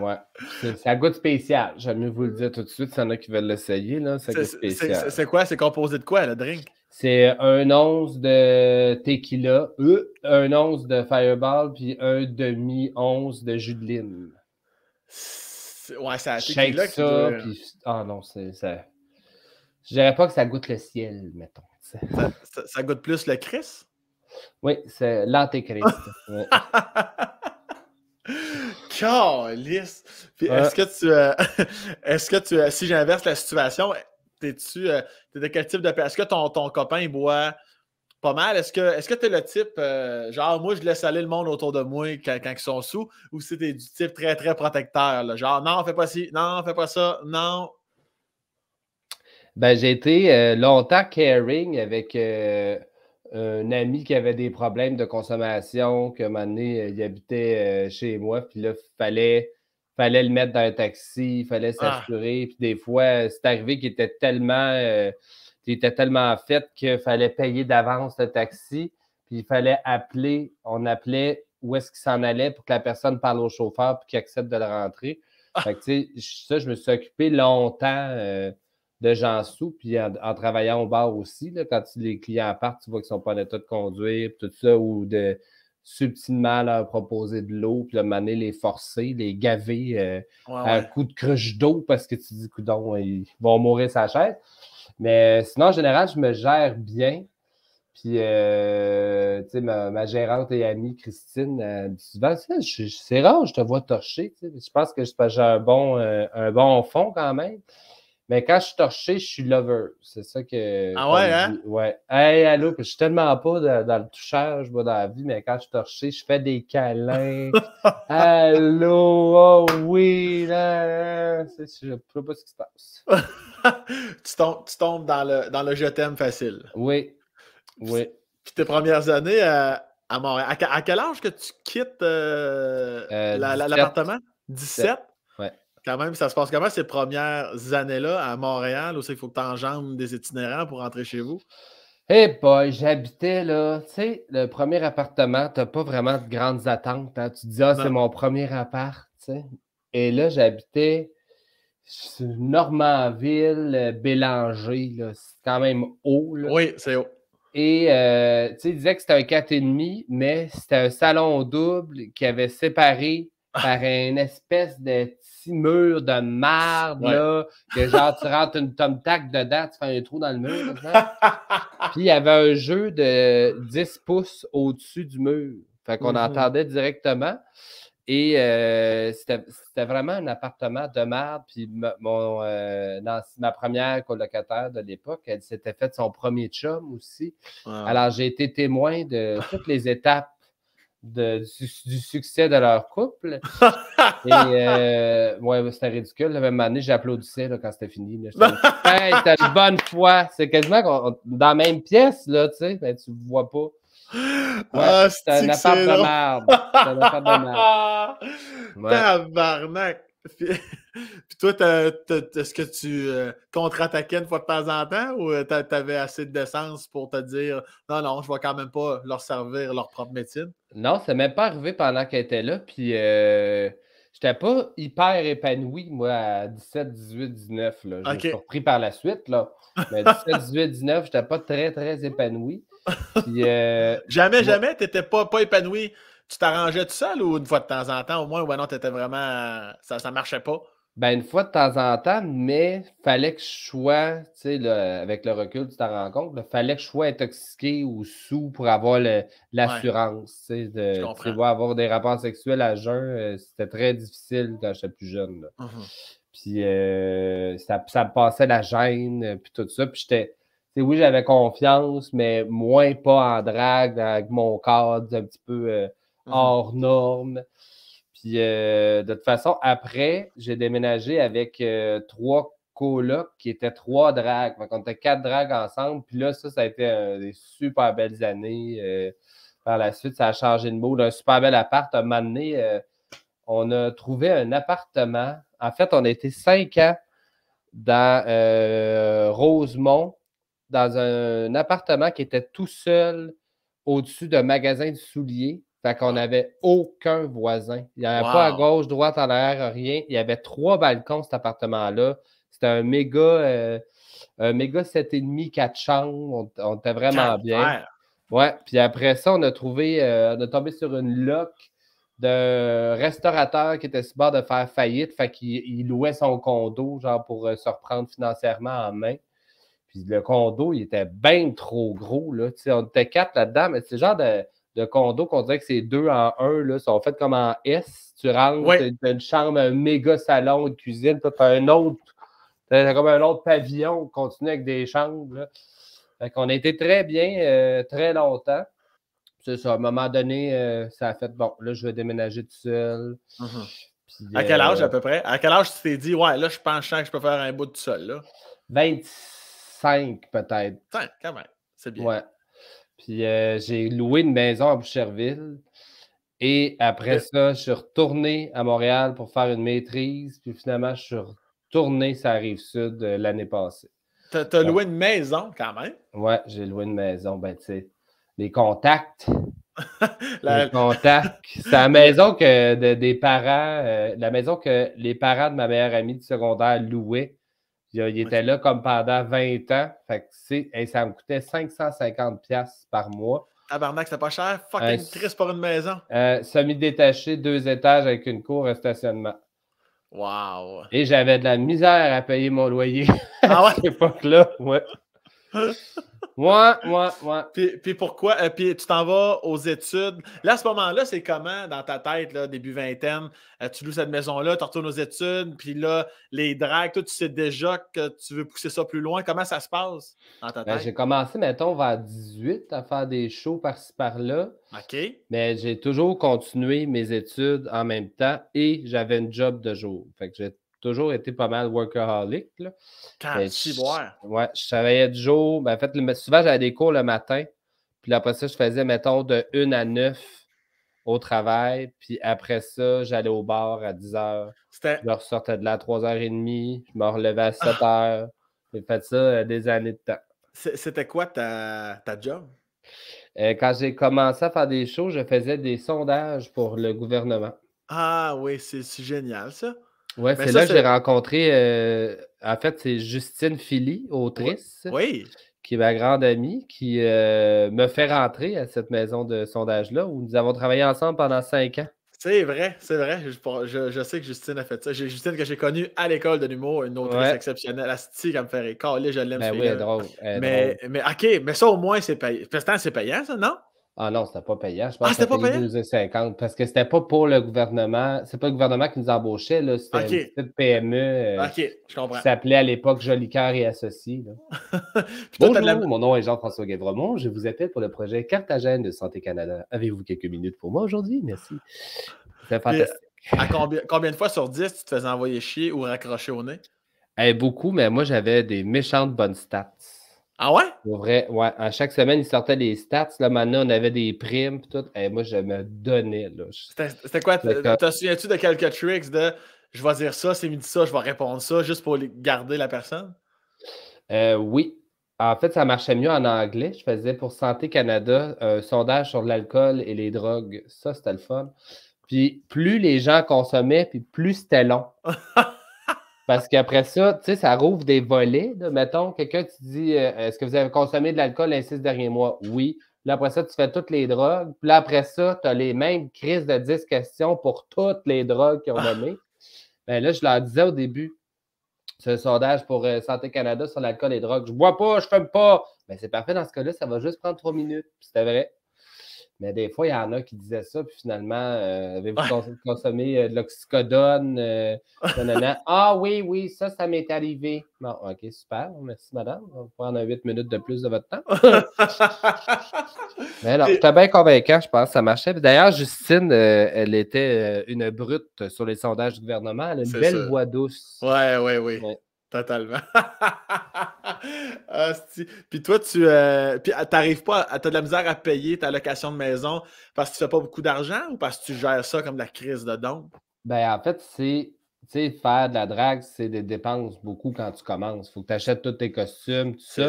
ouais. Ça goûte spécial. J'aime mieux vous le dire tout de suite s'il y en a qui veulent l'essayer. Là, ça goûte spécial. C'est, quoi? C'est composé de quoi, le drink? C'est un once de tequila, euh, un once de fireball, puis un demi-once de jus de lime. Ouais, ça a ça, puis... Ah non, c'est... Je dirais pas que ça goûte le ciel, mettons. Ça, goûte plus le Christ? Oui, c'est l'antéchrist. liste. Puis euh, est-ce que tu. est-ce que tu. Si j'inverse la situation, t'es-tu. Euh, t'es de quel type de. Est-ce que ton, ton copain il boit pas mal? Est-ce que est-ce t'es le type. Euh, genre, moi, je laisse aller le monde autour de moi quand, quand ils sont sous? Ou si du type très, très protecteur? genre, non, fais pas ci, non, fais pas ça, non. Ben, j'ai été longtemps caring avec un ami qui avait des problèmes de consommation, que un moment donné, euh, il habitait euh, chez moi, puis là, fallait, fallait le mettre dans un taxi, il fallait ah. s'assurer. Puis des fois, euh, c'est arrivé qu'il était tellement était tellement fait qu'il fallait payer d'avance le taxi, puis il fallait appeler, on appelait où est-ce qu'il s'en allait pour que la personne parle au chauffeur puis qu'il accepte de le rentrer. Ah. ça, je me suis occupé longtemps de gens sous, puis en, travaillant au bar aussi, là, quand les clients partent, tu vois qu'ils sont pas en état de conduire, tout ça, ou de subtilement leur proposer de l'eau, puis de maner, les forcer, les gaver euh, à un coup de cruche d'eau parce que tu dis, coudon, ils vont mourir sa chaise. Mais euh, sinon, en général, je me gère bien. Puis, euh, tu sais, ma, gérante et amie, Christine, c'est rare, je te vois torcher. Je pense que j'ai un bon, un bon fond quand même. Mais quand je suis torché, je suis lover. C'est ça que. Ah ouais, hein? Ouais. Hey, allô, je suis tellement pas dans, dans le touchage, dans la vie, mais quand je suis torché, je fais des câlins. allô, oh oui, là, Je ne sais pas ce qui se passe. tu, tombes, tu, tombes, dans le, dans le je t'aime facile. Oui. Oui. Puis tes premières années à, à Montréal. À, quel âge que tu quittes euh, euh, l'appartement? 17? quand même, ça se passe comment ces premières années-là à Montréal où il faut que tu enjambes des itinérants pour rentrer chez vous? Eh hey j'habitais là, tu sais, le premier appartement, tu n'as pas vraiment de grandes attentes. Hein. Tu te dis, ah, c'est mon premier appart, tu sais. Et là, j'habitais Normandville, euh, Bélanger, c'est quand même haut. Oui, c'est haut. Et euh, tu sais, disait que c'était un 4,5, mais c'était un salon double qui avait séparé par une espèce de petit mur de marde, là, genre, tu rentres une tomtac dedans, tu fais un trou dans le mur. Puis il y avait un jeu de 10 pouces au-dessus du mur. Fait qu'on mhm. entendait directement. Et euh, c'était vraiment un appartement de merde. Puis mon, euh, ma première colocataire de l'époque, elle s'était faite son premier chum aussi. Ah. Alors j'ai été témoin de toutes les étapes du, succès de leur couple. Et euh, ouais, c'était ridicule. La même année, j'applaudissais quand c'était fini. hey, t'as une bonne foi. C'est quasiment dans la même pièce, là, tu sais, ben, tu vois pas. Ah, c'était c'est un appart de merde. C'est un appart de merde. Puis, toi, est-ce que tu euh, contre-attaquais une fois de temps en temps ou euh, t'avais assez de décence pour te dire non, non, je vais quand même pas leur servir leur propre médecine? Non, c'est même pas arrivé pendant qu'elle était là. Puis euh, j'étais pas hyper épanoui, moi, à 17, 18, 19. Là. Je suis surpris par la suite, là. Mais 17, 18, 19, j'étais pas très, très épanoui. jamais, jamais, t'étais pas, pas épanoui tu t'arrangeais tout seul ou une fois de temps en temps, au moins, ou non, tu étais vraiment. Ça ne marchait pas? Ben, une fois de temps en temps, mais fallait que je sois, tu sais, avec le recul, tu t'en rends compte, il fallait que je sois intoxiqué ou sous pour avoir l'assurance. Tu sais, de, vois, avoir des rapports sexuels à jeun, euh, c'était très difficile quand j'étais plus jeune. Mmh puis euh, ça, me passait la gêne, euh, puis tout ça. Puis j'étais, oui, j'avais confiance, mais moins pas en drague, avec mon cadre un petit peu. Mhm. hors normes. Puis euh, de toute façon, après, j'ai déménagé avec euh, trois colocs qui étaient trois dragues. on était quatre dragues ensemble. Puis là, ça, ça a été euh, des super belles années. par la suite, ça a changé de mot. Un super bel appart. Un moment donné, on a trouvé un appartement. En fait, on a été cinq ans dans Rosemont, dans un appartement qui était tout seul au-dessus d'un magasin de souliers. Fait qu'on ah. n'avait aucun voisin. Il n'y avait pas à gauche, droite, en arrière, rien. Il y avait trois balcons, cet appartement-là. C'était un méga, euh, méga 7,5, 4 chambres. On, on était vraiment bien. Ouais. Puis après ça, on a trouvé, euh, on a tombé sur une loque d'un restaurateur qui était sur bord de faire faillite. Fait qu'il louait son condo, genre pour euh, se reprendre financièrement en main. Puis le condo, il était bien trop gros. Là. on était quatre là-dedans, mais c'est genre de de condo, qu'on dirait que c'est deux en un, là, sont faites comme en S. Tu rentres, tu as une chambre, un méga salon de cuisine, Tu un autre, comme un autre pavillon, qui continue avec des chambres. Fait qu'on a été très bien, euh, très longtemps. C'est à un moment donné, euh, ça a fait bon, là, je vais déménager tout seul. Mm-hmm. à quel âge euh, à peu près? À quel âge tu t'es dit, ouais, là, je pense que je peux faire un bout tout seul, 25 peut-être. 5, quand même. C'est bien. Ouais. Puis euh, j'ai loué une maison à Boucherville. Et après ça, je suis retourné à Montréal pour faire une maîtrise. Puis finalement, je suis retourné sur la rive sud euh, l'année passée. Tu as loué une maison quand même? Ouais, j'ai loué une maison. Ben, tu sais, les contacts. la... Les contacts. C'est la maison que des parents, euh, la maison que les parents de ma meilleure amie du secondaire louaient il était là comme pendant 20 ans. et ça me coûtait 550$ par mois. Tabarnak, c'est pas cher. Fucking euh, triste pour une maison. Euh, semi-détaché, deux étages avec une cour et stationnement. Wow. Et j'avais de la misère à payer mon loyer à ah cette époque-là. Ouais. Ouais, ouais, ouais. Puis, puis pourquoi? Euh, puis tu t'en vas aux études. Là, à ce moment-là, c'est comment dans ta tête, là, début vingtaine? Euh, tu loues cette maison-là, tu retournes aux études, puis là, les drags, toi, tu sais déjà que tu veux pousser ça plus loin. Comment ça se passe dans ta ben, tête? j'ai commencé, mettons, vers 18 à faire des shows par-ci par-là. OK. Mais j'ai toujours continué mes études en même temps et j'avais une job de jour. Fait que j'ai toujours été pas mal workaholic. Là. Quand euh, tu Ouais, je travaillais du jour. Ben, en fait, souvent, j'avais des cours le matin. Puis après ça, je faisais, mettons, de 1 à 9 au travail. Puis après ça, j'allais au bar à 10 h. Je ressortais de là à 3h30. Je me relevais à 7 ah. h. J'ai fait ça euh, des années de temps. C'était quoi ta, ta job? Euh, quand j'ai commencé à faire des shows, je faisais des sondages pour le gouvernement. Ah oui, c'est génial ça. Oui, c'est là que j'ai rencontré. Euh, en fait, c'est Justine Philly, autrice. Oui. Qui est ma grande amie, qui euh, me fait rentrer à cette maison de sondage-là où nous avons travaillé ensemble pendant cinq ans. C'est vrai, c'est vrai. Je, sais que Justine a fait ça. Justine que j'ai connue à l'école de l'humour, une autrice exceptionnelle exceptionnelle. Asti, qui me fait rire. je l'aime. Ben oui, drôle, mais, mais, ok, mais ça au moins, c'est payant. c'est payant, ça, non? Ah non, c'était pas payant. Je pense ah, que c'était pas parce que c'était pas pour le gouvernement. C'est pas le gouvernement qui nous embauchait, C'était une petite PME. Euh, OK, je comprends. Qui s'appelait à l'époque Jolicoeur et Associés. Bonjour, mon nom est Jean-François Guévremont. Je vous appelle pour le projet Cartagène de Santé Canada. Avez-vous quelques minutes pour moi aujourd'hui? Merci. C'était euh, fantastique. combien, de fois sur dix tu te faisais envoyer chier ou raccrocher au nez? Eh, beaucoup, mais moi, j'avais des méchantes bonnes stats. Ah ouais? vrai, ouais. À chaque semaine, ils sortaient des stats. Là, maintenant, on avait des primes tout. Et moi, je me donnais. Là. C'était, quoi? T'as souviens-tu de quelques tricks de je vais dire ça, c'est midi ça, je vais répondre ça, juste pour garder la personne? Euh, oui. En fait, ça marchait mieux en anglais. Je faisais pour Santé Canada un sondage sur l'alcool et les drogues. Ça, c'était le fun. Puis plus les gens consommaient, puis plus c'était long. Parce qu'après ça, tu sais, ça rouvre des volets. Mettons, quelqu'un te dit euh, Est-ce que vous avez consommé de l'alcool les six derniers mois Oui. Puis là, après ça, tu fais toutes les drogues. Puis là, après ça, tu as les mêmes crises de 10 questions pour toutes les drogues qu'ils ont ah. données. Bien là, je leur disais au début ce sondage pour euh, Santé Canada sur l'alcool et les drogues. Je bois pas, je fume pas. Mais ben, c'est parfait dans ce cas-là, ça va juste prendre trois minutes. C'est vrai. Mais des fois, il y en a qui disaient ça, puis finalement, euh, avez-vous consommé euh, de l'oxycodone? Euh, ah oui, oui, ça, ça m'est arrivé. Bon, OK, super. Merci, madame. On va prendre 8 minutes de plus de votre temps. Mais non, j'étais bien convaincant, je pense ça marchait. D'ailleurs, Justine, elle était une brute sur les sondages du gouvernement. Elle a une belle voix douce. Oui, oui, oui. Totalement. puis toi, tu n'arrives euh, ah, pas, ah, tu as de la misère à payer ta location de maison parce que tu fais pas beaucoup d'argent ou parce que tu gères ça comme la crise de dons? Ben, en fait, c'est tu sais, faire de la drague, c'est des dépenses beaucoup quand tu commences. Il faut que tu achètes tous tes costumes, tout ça.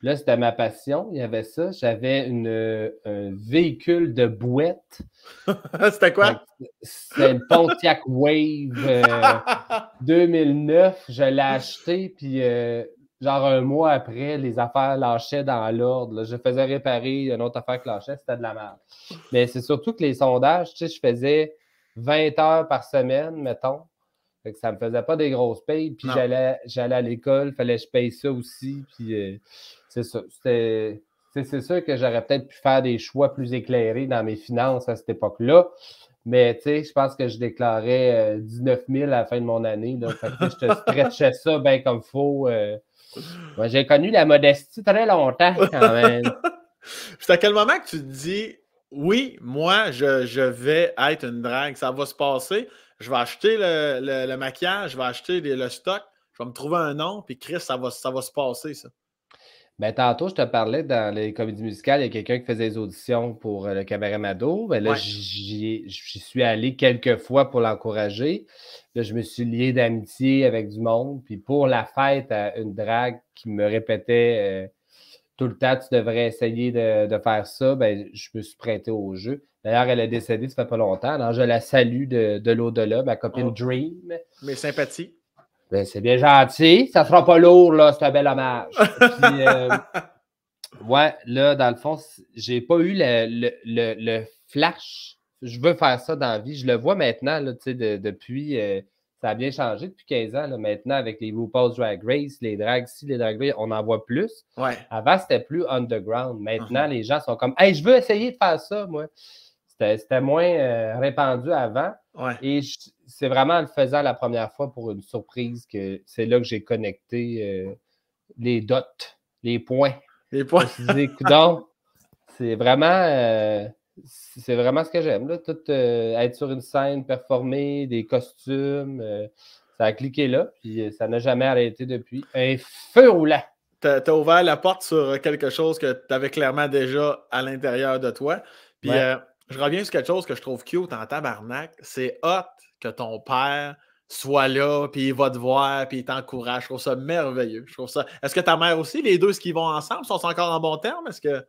Là, c'était ma passion. Il y avait ça. J'avais euh, un véhicule de bouette. c'était quoi? C'était le Pontiac Wave 2009. Euh, je l'ai acheté, puis euh, genre un mois après, les affaires lâchaient dans l'ordre. Je faisais réparer une autre affaire qui lâchait, c'était de la merde. Mais c'est surtout que les sondages, tu sais, je faisais 20 heures par semaine, mettons. Ça ne me faisait pas des grosses payes. Puis j'allais, à l'école, il fallait que je paye ça aussi. Puis euh, c'est ça. sûr que j'aurais peut-être pu faire des choix plus éclairés dans mes finances à cette époque-là. Mais je pense que je déclarais 19 euh, 000 à la fin de mon année. Là. Fait je te stretchais ça bien comme faut. Euh. j'ai connu la modestie très longtemps quand même. C'est à quel moment que tu te dis oui, moi, je, je vais être une drague, ça va se passer, je vais acheter le, le, maquillage, je vais acheter le stock, je vais me trouver un nom, puis Chris, ça va, ça va se passer, ça. Mais ben, tantôt, je te parlais dans les comédies musicales, il y a quelqu'un qui faisait des auditions pour euh, le cabaret Mado. Ben là, j'y suis allé quelques fois pour l'encourager. Là, je me suis lié d'amitié avec du monde. Puis pour la fête, une drague qui me répétait euh, tout le temps, tu devrais essayer de, faire ça, ben, je me suis prêté au jeu. D'ailleurs, elle est décédée, ça fait pas longtemps. Alors, je la salue de, de l'au-delà, ma copine oh. Dream. Mes sympathies. Ben, c'est bien gentil. Ça sera pas lourd, là. C'est un bel hommage. Puis, euh, ouais, là, dans le fond, j'ai pas eu le, flash. Je veux faire ça dans la vie. Je le vois maintenant, là, tu sais, depuis. Euh, ça a bien changé depuis 15 ans. maintenant, avec les RuPaul's Drag Race, les drags si les drag on en voit plus. Avant, c'était plus underground. Maintenant, uh-huh. les gens sont comme Hey, je veux essayer de faire ça, moi. C'était moins euh, répandu avant. Et c'est vraiment en le faisant la première fois pour une surprise que c'est là que j'ai connecté euh, les dots, les points. Les points. Donc, c'est vraiment. Euh, c'est vraiment ce que j'aime. Là. Tout euh, être sur une scène, performer, des costumes. Euh, ça a cliqué là, puis euh, ça n'a jamais arrêté depuis. Un feu roulant. T'as as ouvert la porte sur quelque chose que tu avais clairement déjà à l'intérieur de toi. Puis je reviens sur quelque chose que je trouve cute en tabarnak. C'est hot que ton père soit là, puis il va te voir, puis il t'encourage. Je trouve ça merveilleux. Je trouve ça. Est-ce que ta mère aussi, les deux, ce qu'ils vont ensemble, sont encore en bon terme? Est-ce que.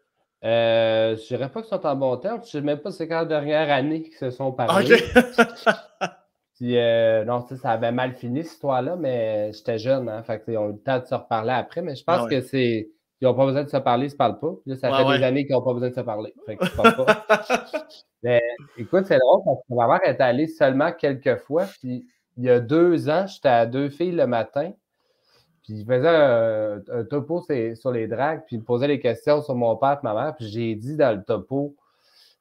Euh, je ne dirais pas qu'ils sont en bon terme. Je ne sais même pas c'est quand dernière année qu'ils se sont parlé. euh, non, ça avait mal fini, cette histoire-là, mais j'étais jeune. Hein, fait ils ont eu le temps de se reparler après. Mais je pense qu'ils ah que c'est. Ils n'ont pas besoin de se parler, ils ne se parlent pas. Là, ça fait des années qu'ils n'ont pas besoin de se parler. Fait écoute, c'est drôle parce que ma mère est allée seulement quelques fois. Puis, il y a deux ans, j'étais à deux filles le matin. Euh, puis il faisait un, topo sur les drags, puis il posait des questions sur mon père et ma mère. Puis j'ai dit dans le topo,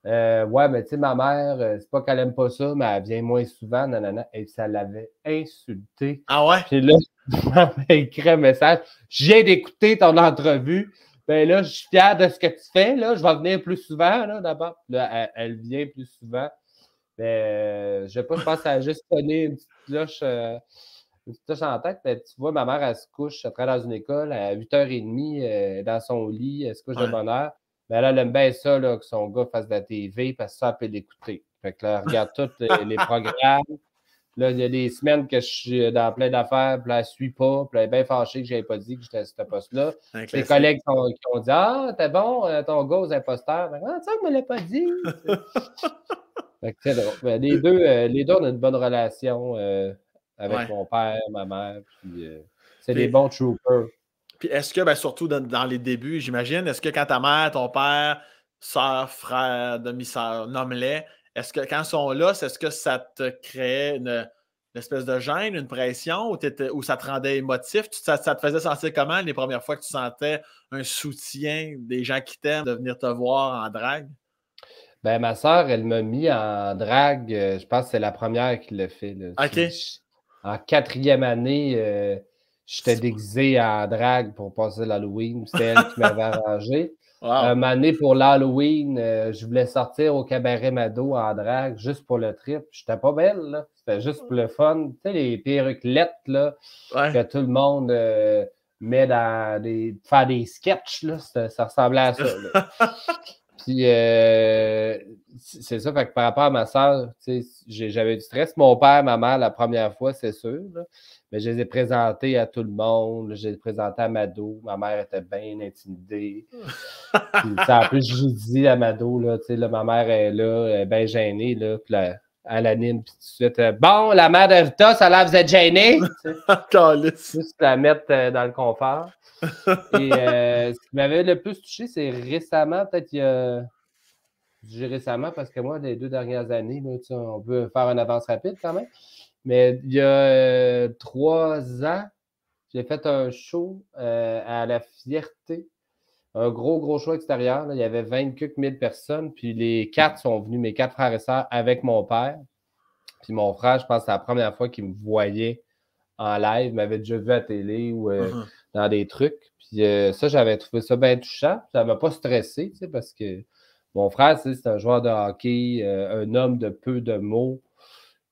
euh, ouais, mais tu sais, ma mère, euh, c'est pas qu'elle aime pas ça, mais elle vient moins souvent, nanana. Et ça l'avait insulté. Ah ouais? Puis là, écrit un message. Je viens d'écouter ton entrevue. Ben là, je suis fier de ce que tu fais, là. Je vais venir plus souvent, là, d'abord. elle, vient plus souvent. Ben, je sais pas, je pense à juste donner une petite cloche en tête, tu vois, ma mère, elle se couche, elle travaille dans une école à 8h30 euh, dans son lit, elle se couche de bonne heure. Mais elle aime bien ça, là, que son gars fasse de la TV parce que ça, elle peut l'écouter. Fait que elle regarde tous les, programmes. Là, il y a des semaines que je suis dans plein d'affaires, puis là, elle suit pas, elle est bien fâchée que je n'avais pas dit que j'étais à ce poste-là. les collègues qui ont dit Ah, t'es bon, euh, ton gars aux imposteurs. Ben, ah, ça, ne me l'a pas dit. fait que, ben, les, deux, euh, les deux, on a une bonne relation avec mon père, ma mère. Euh, c'est des bons troopers. Puis est-ce que, ben, surtout dans, les débuts, j'imagine, est-ce que quand ta mère, ton père, soeur, frère, demi soeur nomme est-ce que quand ils sont là, est-ce que ça te crée une, espèce de gêne, une pression, ou, ça te rendait émotif? ça, te faisait sentir comment les premières fois que tu sentais un soutien des gens qui t'aiment de venir te voir en drague? Ben, ma soeur, elle m'a mis en drague, euh, je pense que c'est la première qui l'a fait en quatrième année, euh, j'étais déguisé en drague pour passer l'Halloween. C'est elle qui m'avait arrangé. Wow. année pour l'Halloween, euh, je voulais sortir au cabaret Mado en drague juste pour le trip. J'étais pas belle, c'était juste pour le fun. Tu sais, les perruquettes là, que tout le monde euh, met dans des. faire des sketchs, là, ça ressemblait à ça. Puis euh, c'est ça, que par rapport à ma soeur, j'avais du stress. Mon père, ma mère, la première fois, c'est sûr. mais je les ai présentés à tout le monde. Je les à Mado. Ma mère était bien intimidée. Puis, en plus, je dis à Mado, là, là, ma mère est là, bien gênée. puis là, à l'anime, puis tout de suite, euh, bon, la mère de Rita, ça là, vous êtes gêné. Juste la mettre euh, dans le confort. Et euh, ce qui m'avait le plus touché, c'est récemment, peut-être il y a. récemment parce que moi, les deux dernières années, on peut faire une avance rapide quand même. Mais il y a trois ans, j'ai fait un show à la fierté un gros, gros choix extérieur. Il y avait 24 mille personnes. Puis les quatre sont venus, mes quatre frères et sœurs, avec mon père. Puis mon frère, je pense que c'est la première fois qu'il me voyait en live. Il m'avait déjà vu à télé ou euh, uh-huh. dans des trucs. Puis euh, ça, j'avais trouvé ça bien touchant. Ça ne m'a pas stressé, tu parce que mon frère, c'est un joueur de hockey, euh, un homme de peu de mots.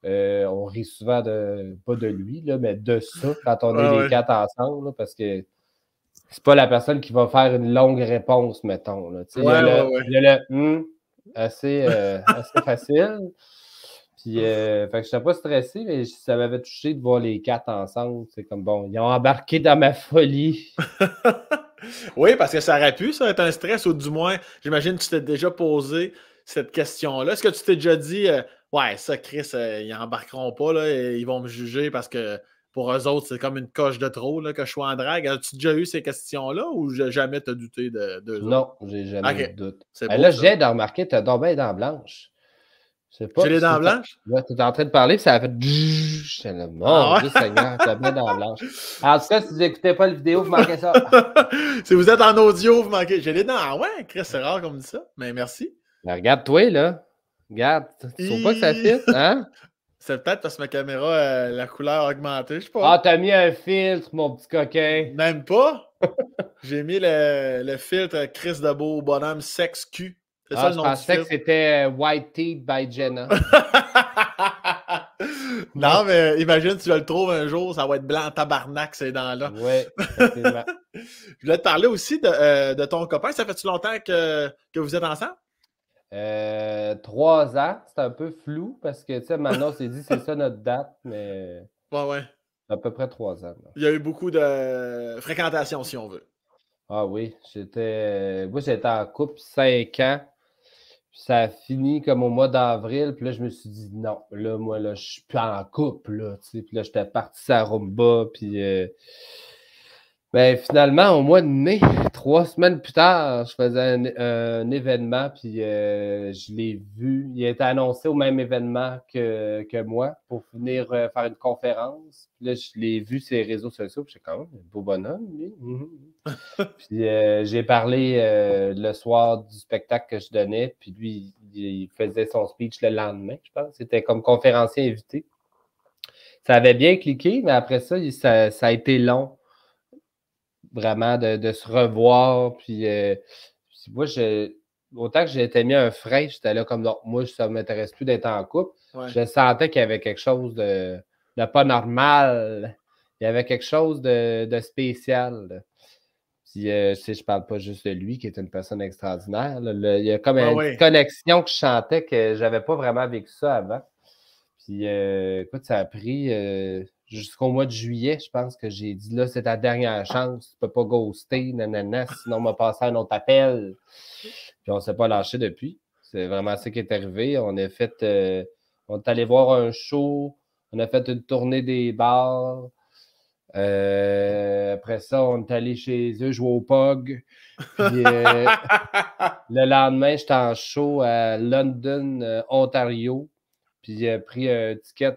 on rit souvent de, pas de lui, là, mais de ça quand on est les quatre ensemble, parce que c'est pas la personne qui va faire une longue réponse, mettons. il y a le, hmm, euh, assez, facile. Puis, euh, fait pas stressé, mais ça m'avait touché de voir les quatre ensemble. C'est comme bon, ils ont embarqué dans ma folie. oui, parce que ça aurait pu, ça, être un stress, ou du moins, j'imagine que tu t'es déjà posé cette question-là. Est-ce que tu t'es déjà dit, euh, ouais, ça, Chris, euh, ils embarqueront pas, là, ils vont me juger parce que pour eux autres, c'est comme une coche de trop que je sois en drague. As-tu déjà eu ces questions-là ou jamais t'as douté de, de Non, j'ai jamais douté. eu de doute. là, j'ai de remarquer, t'as donc bien les dents blanches. J'ai les dents blanches? Tu t'es en train de parler, ça a fait. C'est le ah monde, Seigneur, t'as bien blanches. En tout cas, si vous n'écoutez pas la vidéo, vous manquez ça. si vous êtes en audio, vous manquez. J'ai les dents. Ah ouais, Chris, c'est rare comme dit ça. Mais merci. regarde-toi, là. Regarde, tu trouves pas que ça fit, hein? C'est peut-être parce que ma caméra, euh, la couleur a augmenté, je sais pas. Ah, t'as mis un filtre, mon petit coquin. Même pas. J'ai mis le, filtre Chris de Beau, bonhomme sexe Q. C'est ça ah, le nom je pensais que c'était euh, White Teeth by Jenna. non, mais euh, imagine, tu vas le trouver un jour, ça va être blanc, tabarnak, ces dents-là. Oui, Je voulais te parler aussi de, ton copain. Ça fait-tu longtemps que, que vous êtes ensemble? Euh, trois ans, c'est un peu flou parce que, tu sais, Manon s'est dit c'est ça notre date, mais. Ouais, ouais. À peu près trois ans. Il y a eu beaucoup de fréquentation, si on veut. Ah oui, j'étais. Moi, j'étais en couple cinq ans. Puis ça a fini comme au mois d'avril. Puis là, je me suis dit non, là, moi, là, je suis plus en couple. Là, tu sais. puis là, j'étais parti à Rumba. Puis. Euh, ben, finalement, au mois de mai, trois semaines plus tard, je faisais un, euh, événement, puis euh, je l'ai vu. Il a été annoncé au même événement que, que moi pour venir euh, faire une conférence. Puis là, je l'ai vu sur les réseaux sociaux, puis j'ai quand même un oh, beau bonhomme, mm-hmm. puis j'ai parlé le soir du spectacle que je donnais, puis lui, il faisait son speech le lendemain, je pense. C'était comme conférencier invité. Ça avait bien cliqué, mais après ça, ça a été long vraiment de, se revoir. Euh, puis, moi, je, autant que j'étais mis un frein, j'étais là comme moi, ça ne m'intéresse plus d'être en couple. Je sentais qu'il y avait quelque chose de, pas normal. Il y avait quelque chose de, spécial. Puis, euh, je ne parle pas juste de lui, qui est une personne extraordinaire. il y a comme une connexion que je sentais que j'avais pas vraiment vécu ça avant. Puis, euh, écoute, ça a pris jusqu'au mois de juillet, je pense que j'ai dit là, c'est ta dernière chance, tu peux pas ghoster, nanana, sinon on m'a passé un autre appel. Puis on s'est pas lâché depuis. C'est vraiment ça qui est arrivé. On a fait, euh, on est allé voir un show, on a fait une tournée des bars. Euh, après ça, on est allé chez eux jouer au POG. Euh, le lendemain, j'étais en show à London, Ontario. Puis j'ai pris un ticket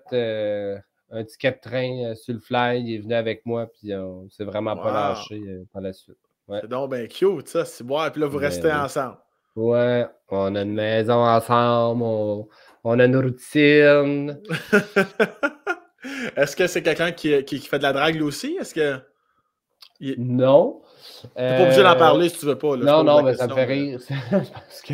un ticket de train euh, sur le fly. Il est venu avec moi, puis on s'est vraiment pas lâché euh, par la suite. C'est donc bien cute, ça, c'est bon. Puis là, vous ben restez ensemble. Ouais, on a une maison ensemble, on, a une routine. Est-ce que c'est quelqu'un qui, qui, fait de la drague lui aussi? Est-ce que. Non. T'es pas obligé d'en euh, parler si tu veux pas. Non, non, mais ça me fait rire. parce que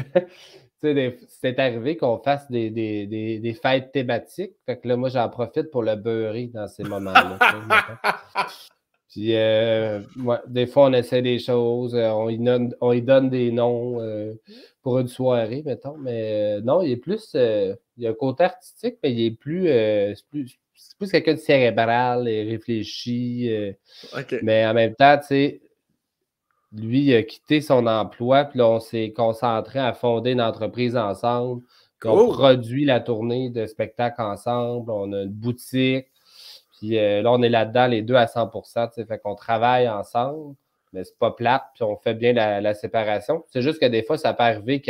c'est arrivé qu'on fasse des, fêtes thématiques. Fait que là, moi, j'en profite pour le beurrer dans ces moments-là. Puis, euh, ouais, des fois, on essaie des choses, euh, on, y donne, des noms euh, pour une soirée, mettons. Mais non, il est plus. il y a un côté artistique, mais il est plus. c'est plus, quelqu'un de cérébral et réfléchi. Mais en même temps, tu sais, lui a quitté son emploi, puis là, on s'est concentré à fonder une entreprise ensemble. qu'on On oh! produit la tournée de spectacle ensemble, on a une boutique. Puis euh, là, on est là-dedans, les deux à 100 fait qu'on travaille ensemble, mais c'est pas plate, puis on fait bien la, séparation. C'est juste que des fois, ça peut arriver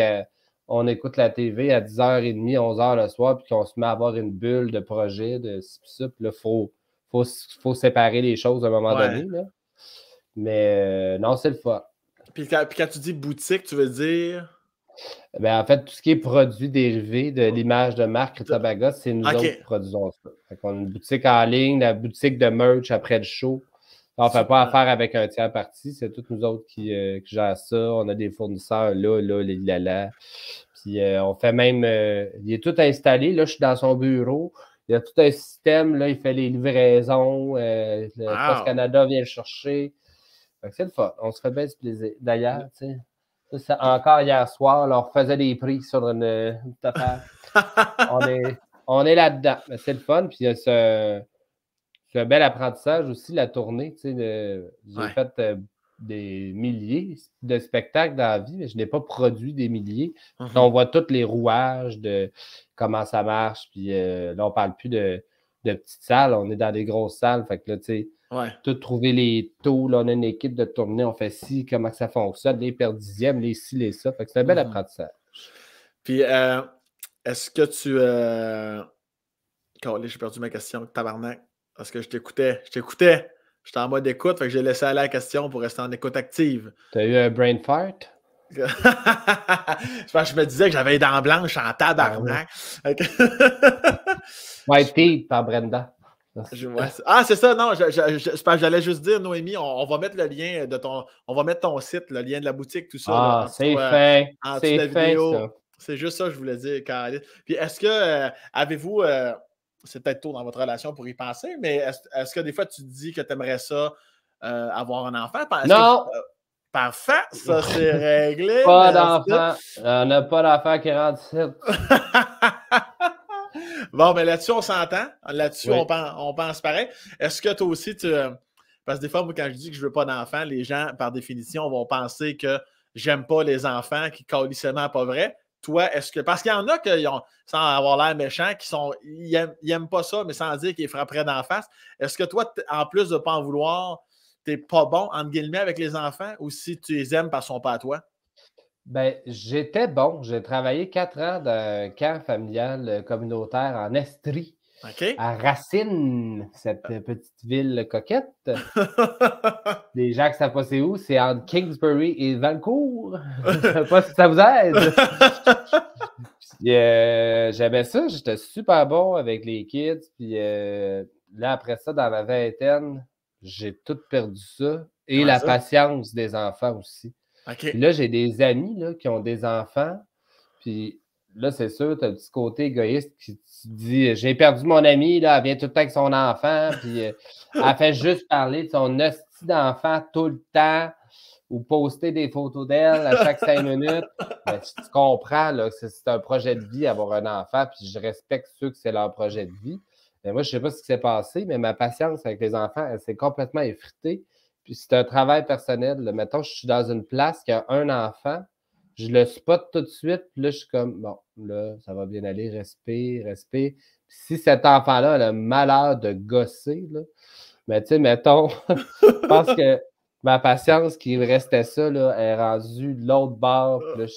qu'on écoute la TV à 10h30, 11h le soir, puis qu'on se met à avoir une bulle de projet, de ci, puis faut, faut, séparer les choses à un moment donné. Là. Mais euh, non, c'est le fort. Puis quand, tu dis boutique, tu veux dire. Ben, en fait, tout ce qui est produit dérivé de l'image de marque Tabaga, c'est nous autres qui produisons ça. on a une boutique en ligne, la boutique de merch après le show. On ne fait pas affaire avec un tiers parti, c'est tous nous autres euh, qui, gèrent ça. On a des fournisseurs là, là, là, là, là. Puis euh, on fait même. il est tout installé. Là, je suis dans son bureau. Il y a tout un système. Là, il fait les livraisons. le Canada vient le chercher. C'est le fun. On se fait bien plaisir. D'ailleurs, tu sais. encore hier soir, alors on faisait des prix sur une, on est, là-dedans. c'est le fun. Puis il y a ce, bel apprentissage aussi, la tournée. Tu j'ai fait euh, des milliers de spectacles dans la vie, mais je n'ai pas produit des milliers. Mm-hmm. on voit tous les rouages de comment ça marche. Puis euh, là, on ne parle plus de, petites salles. On est dans des grosses salles. Fait que là, tu sais Ouais. Tout trouver les taux, là, on a une équipe de tournée, on fait ci, comment ça fonctionne, les per dixièmes, les ci, les ça. Fait que c'est un bel mm-hmm. apprentissage. Puis, euh, est-ce que tu. Euh... j'ai perdu ma question, tabarnak. Parce que je t'écoutais, je t'écoutais. J'étais en mode écoute, fait que j'ai laissé aller la question pour rester en écoute active. T'as eu un brain fart? je me disais que j'avais les dents blanches en tabarnak. Ah oui. Brenda. Ah, c'est ça, non, j'allais juste dire, Noémie, on, va mettre le lien de ton. On va mettre ton site, le lien de la boutique, tout ça. Ah, c'est fait. c'est fait. C'est juste ça je voulais dire, Puis est-ce que euh, avez-vous. Euh, c'est peut-être tôt dans votre relation pour y penser, mais est-ce que des fois tu te dis que tu aimerais ça euh, avoir un enfant? Non! parfait, ça c'est réglé. pas d'enfant. On n'a pas d'enfant qui rentre Bon, mais ben, là-dessus, on s'entend. Là-dessus, on, pense, pareil. Est-ce que toi aussi, tu. Euh, parce que des fois, moi, quand je dis que je ne veux pas d'enfants, les gens, par définition, vont penser que j'aime pas les enfants, qui n'est pas vrai. Toi, est-ce que. Parce qu'il y en a qui ont, sans avoir l'air méchant, qui sont. Ils pas ça, mais sans dire qu'ils frapperaient d'en face. Est-ce que toi, en plus de ne pas en vouloir, tu n'es pas bon, entre guillemets, avec les enfants, ou si tu les aimes parce qu'ils sont pas à toi? Ben, j'étais bon. J'ai travaillé quatre ans dans un camp familial euh, communautaire en Estrie. À Racine, cette euh, petite ville coquette. Les gens ça ne où, c'est entre Kingsbury et Vancouver. Je ne sais pas si ça vous aide. Euh, j'aimais ça, j'étais super bon avec les kids. Puis là, après ça, dans ma vingtaine, j'ai tout perdu ça. Et la patience des enfants aussi là, j'ai des amis qui ont des enfants. Puis là, c'est sûr, tu as le petit côté égoïste qui te dit J'ai perdu mon ami, là, elle vient tout le temps avec son enfant, puis euh, elle fait juste parler de son hostie d'enfant tout le temps ou poster des photos d'elle à chaque cinq minutes. Ben, tu, comprends que c'est un projet de vie avoir un enfant, puis je respecte ceux que c'est leur projet de vie. Mais ben, moi, je ne sais pas ce qui s'est passé, mais ma patience avec les enfants, elle s'est complètement effritée puis c'est un travail personnel. Là. Mettons, je suis dans une place qui a un enfant, je le spot tout de suite, puis là, je suis comme, bon, là, ça va bien aller, respire, respire. si cet enfant-là a le malheur de gosser, là, mais tu sais, mettons, je pense que ma patience qui restait ça là, est rendue de l'autre bord. Là,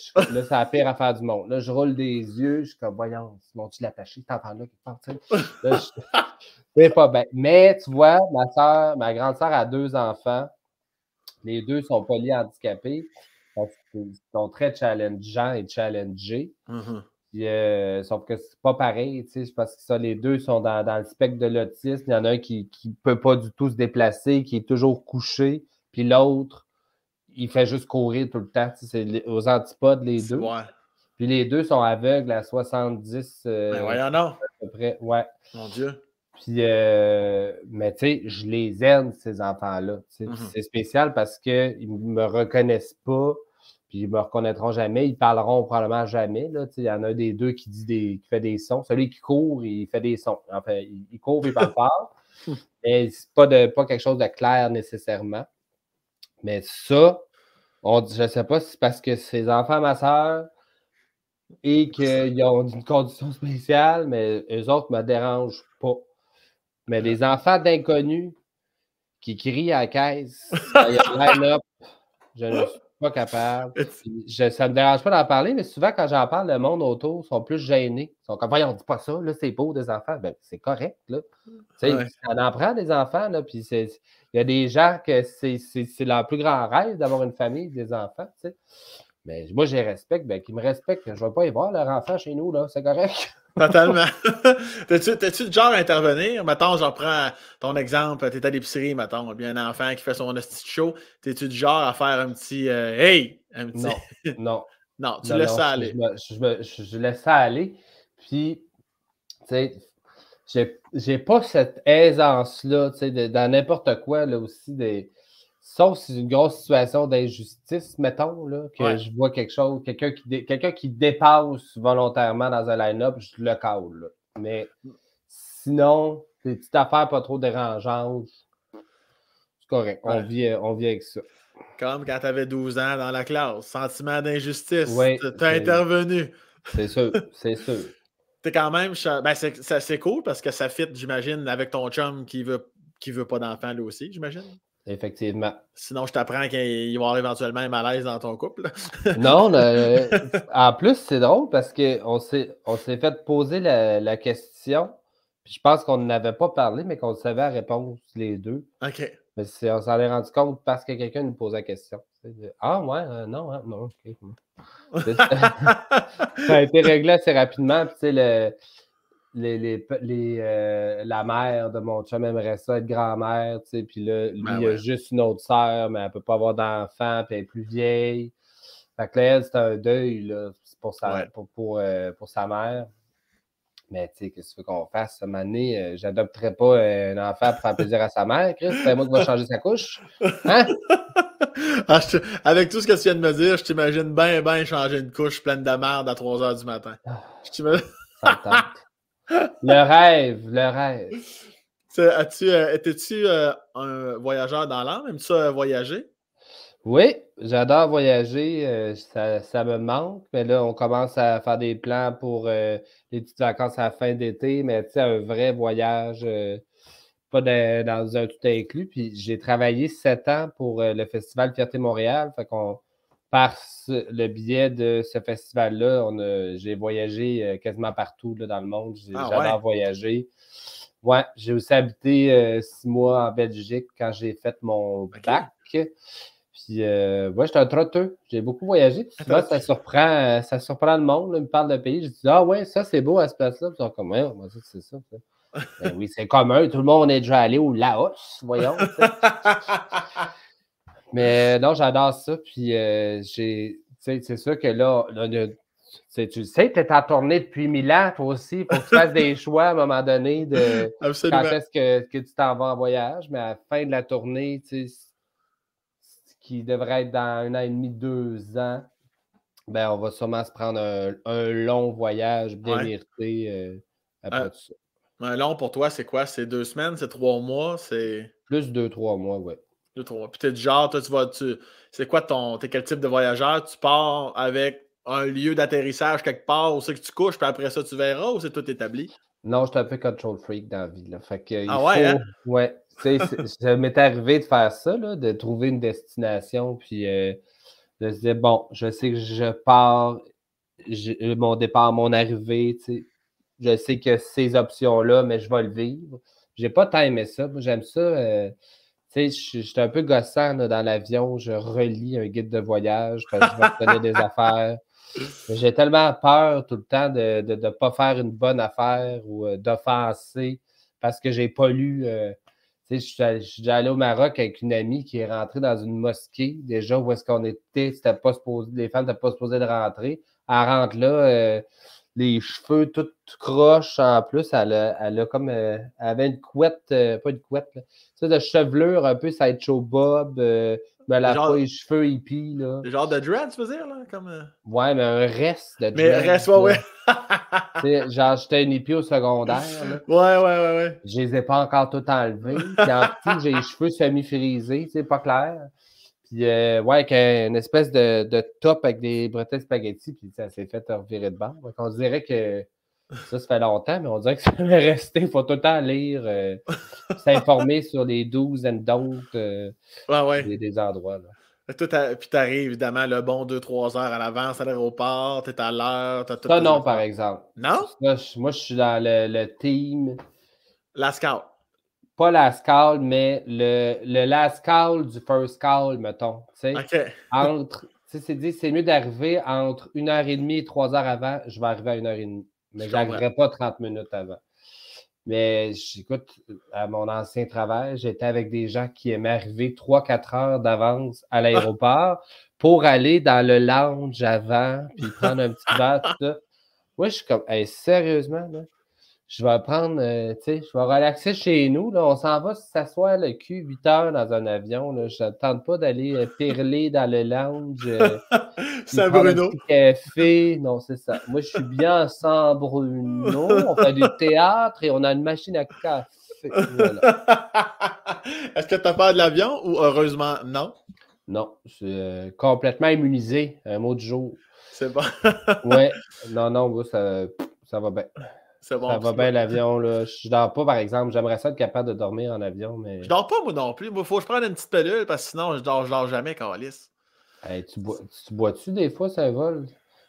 c'est la pire affaire du monde. Là, je roule des yeux, je suis comme, voyons, mon tu l'attaché, T'entends là, qui part. c'est pas bien. Mais tu vois, ma soeur, ma grande soeur a deux enfants. Les deux sont polyhandicapés. Ils sont très challengeants et challengés. Mm-hmm. Euh, sauf que c'est pas pareil, tu sais, parce que ça, les deux sont dans, dans, le spectre de l'autisme. Il y en a un qui ne peut pas du tout se déplacer, qui est toujours couché. Puis l'autre, il fait juste courir tout le temps. C'est aux antipodes, les deux. Puis les deux sont aveugles à 70. Euh, ben non. À Ouais. Mon Dieu. Puis, euh, mais tu sais, je les aime, ces enfants-là. Mhm. C'est spécial parce qu'ils ne me reconnaissent pas, puis ils ne me reconnaîtront jamais, ils parleront probablement jamais. Il y en a un des deux qui dit des, qui fait des sons. Celui qui court, il fait des sons. Enfin, il, court, il parle mais c'est pas, pas quelque chose de clair nécessairement. Mais ça, on, je ne sais pas si c'est parce que ces enfants, ma soeur, et qu'ils ont une condition spéciale, mais eux autres ne me dérangent pas. Mais les enfants d'inconnus qui crient à la caisse, je ne suis pas capable. ça ne me dérange pas d'en parler, mais souvent, quand j'en parle, le monde autour sont plus gênés. Ils sont comme, voyons, on dit pas ça, là, c'est beau des enfants. Ben, c'est correct, on en prend des enfants, il y a des gens que c'est, leur plus grand rêve d'avoir une famille, des enfants, Mais moi, je les respecte, ben, qu'ils me respectent. Je ne vais pas y voir leurs enfants chez nous, c'est correct. Totalement. tes tu du genre à intervenir? Mettons, j'en prends ton exemple. T'es à l'épicerie, mettons, bien un enfant qui fait son hostie show. T'es-tu du genre à faire un petit euh, Hey! Non, non. non, tu laisses ça aller. Je, laisse ça aller. Puis, tu sais, j'ai, j'ai pas cette aisance-là, tu sais, dans n'importe quoi, là aussi, des Sauf si c'est une grosse situation d'injustice, mettons, que je vois quelque chose, quelqu'un qui, dépasse volontairement dans un line-up, je le call Mais sinon, des petites affaire pas trop dérangeante. c'est correct. On, vit, avec ça. Comme quand tu avais 12 ans dans la classe, sentiment d'injustice, tu intervenu. C'est sûr, c'est sûr. T'es quand même, ben c'est cool parce que ça fit, j'imagine, avec ton chum qui veut, qui veut pas d'enfant lui aussi, j'imagine. Effectivement. Sinon, je t'apprends qu'il va y avoir éventuellement un malaise dans ton couple. non, en plus, c'est drôle parce qu'on s'est, fait poser la, question. Puis je pense qu'on n'avait pas parlé, mais qu'on savait répondre réponse les deux. OK. Mais on s'en est rendu compte parce que quelqu'un nous posait la question. ah, ouais, euh, non, hein, non, OK. ça a été réglé assez rapidement. Puis, le, les, euh, la mère de mon chum aimerait ça être grand-mère, tu sais, puis là, lui, ben il a juste une autre sœur, mais elle peut pas avoir d'enfant, puis elle est plus vieille. Fait que là, c'est un deuil, là, pour sa, euh, pour, sa mère. Mais tu sais, qu'est-ce que qu'on fasse? Cette année, euh, j'adopterai pas un enfant pour faire plaisir à sa mère, Chris. C'est moi qui vais changer sa couche. Hein? Ah, avec tout ce que tu viens de me dire, je t'imagine bien, bien changer une couche pleine de merde à 3 h du matin. Ah. Je t'imagine le rêve, le rêve. As-tu, euh, étais-tu euh, un voyageur dans l'âme? Aimes-tu euh, voyager? Oui, j'adore voyager. ça, me manque. Mais là, on commence à faire des plans pour les petites vacances à la fin d'été. Mais tu sais, un vrai voyage, pas dans un tout inclus. Puis j'ai travaillé sept ans pour le Festival Fierté Montréal. Fait qu'on par le biais de ce festival-là, j'ai voyagé euh, quasiment partout dans le monde. J'ai ah, ouais. voyagé. j'ai aussi habité euh, six mois en Belgique quand j'ai fait mon bac. Puis, euh, ouais, j'étais un trotteur. J'ai beaucoup voyagé. ça surprend, ça surprend le monde. Là, me parle de pays. Je dis, ah ouais, ça, c'est beau à ce place-là. Ils sont comme, ouais, c'est ça. Ben oui, c'est commun. Tout le monde est déjà allé au Laos, voyons. Mais non, j'adore ça. Puis euh, c'est sûr que là, tu sais, tu es en tournée depuis mille ans, aussi. pour que tu fasses des choix à un moment donné de quand est-ce que, que, tu t'en vas en voyage. Mais à la fin de la tournée, tu ce qui devrait être dans un an et demi, deux ans, ben, on va sûrement se prendre un, long voyage bien ouais. Euh, après euh, tout ça. Un long pour toi, c'est quoi? C'est deux semaines? C'est trois mois? C'est... Plus deux, trois mois, oui. Deux, trois. genre, toi, tu vas. c'est quoi ton. T'es quel type de voyageur? Tu pars avec un lieu d'atterrissage quelque part où c'est que tu couches, puis après ça, tu verras ou c'est tout établi? Non, je suis un peu control freak dans la vie. ah ouais? Hein? Ouais. ça m'est arrivé de faire ça, là, de trouver une destination, puis euh, de se dire, bon, je sais que je pars, euh, mon départ, mon arrivée, tu sais, je sais que ces options-là, mais je vais le vivre. J'ai pas tant aimé ça. j'aime ça. Euh, je suis j'étais un peu gossant dans l'avion. Je relis un guide de voyage quand je vais retenir des affaires. J'ai tellement peur tout le temps de ne pas faire une bonne affaire ou euh, d'offenser parce que j'ai pas lu. Euh, je suis allé au Maroc avec une amie qui est rentrée dans une mosquée, déjà où est-ce qu'on était. pas les femmes n'étaient pas supposées de rentrer. Elle rentre là. Euh, les cheveux tout croches en plus. Elle a, elle a comme. Euh, elle avait une couette, euh, pas une couette, là. Ça, de chevelure un peu ça ça Bob, mais euh, ben, elle a pas les cheveux hippies, là. genre de dread, tu veux dire, là? Comme, Ouais, mais un reste de dread. Mais reste, ouais, ouais. genre, j'étais une hippie au secondaire. Là. Ouais, ouais, ouais, ouais. Je les ai pas encore tout enlevés. Puis en plus, j'ai les cheveux semi-frisés, c'est pas clair. Puis, euh, ouais, avec une espèce de, top avec des bretelles spaghetti, puis ça s'est fait revirer de bord. on dirait que ça, ça fait longtemps, mais on dirait que ça va rester. Il faut tout le temps lire, euh, s'informer sur les do's and euh, Des, endroits. Là. Tout puis t'arrives évidemment le bon 2-3 heures à l'avance à l'aéroport, t'es à l'heure, t'as tout. Ça, non, par exemple. Non? moi, je suis dans le team. La scout pas la scale mais le, le last call du first call, mettons. Entre, c'est dit, c'est mieux d'arriver entre une heure et demie et trois heures avant, je vais arriver à une heure et demie. Mais je n'arriverai pas 30 minutes avant. Mais j'écoute, à mon ancien travail, j'étais avec des gens qui aimaient arriver 3-4 heures d'avance à l'aéroport pour aller dans le lounge avant, puis prendre un petit verre, Oui, je suis comme, sérieusement, je vais prendre, euh, tu sais, je vais relaxer chez nous. on s'en va s'asseoir le cul 8 heures dans un avion. Je ne tente pas d'aller euh, perler dans le lounge. Euh, Bruno. Café. Non, c'est ça. Moi, je suis bien à Bruno. On fait du théâtre et on a une machine à café. Est-ce que tu as peur de l'avion ou heureusement non? Non, je suis euh, complètement immunisé. Un mot du jour. C'est bon. ouais. Non, non, ça, ça va bien ça va bien l'avion. Là. Je dors pas, par exemple. J'aimerais ça être capable de dormir en avion, mais. Je dors pas, moi non plus. Il faut que je prenne une petite pellule parce que sinon, je dors, je dors jamais, quand tu, bois, tu bois-tu des fois, ça vole?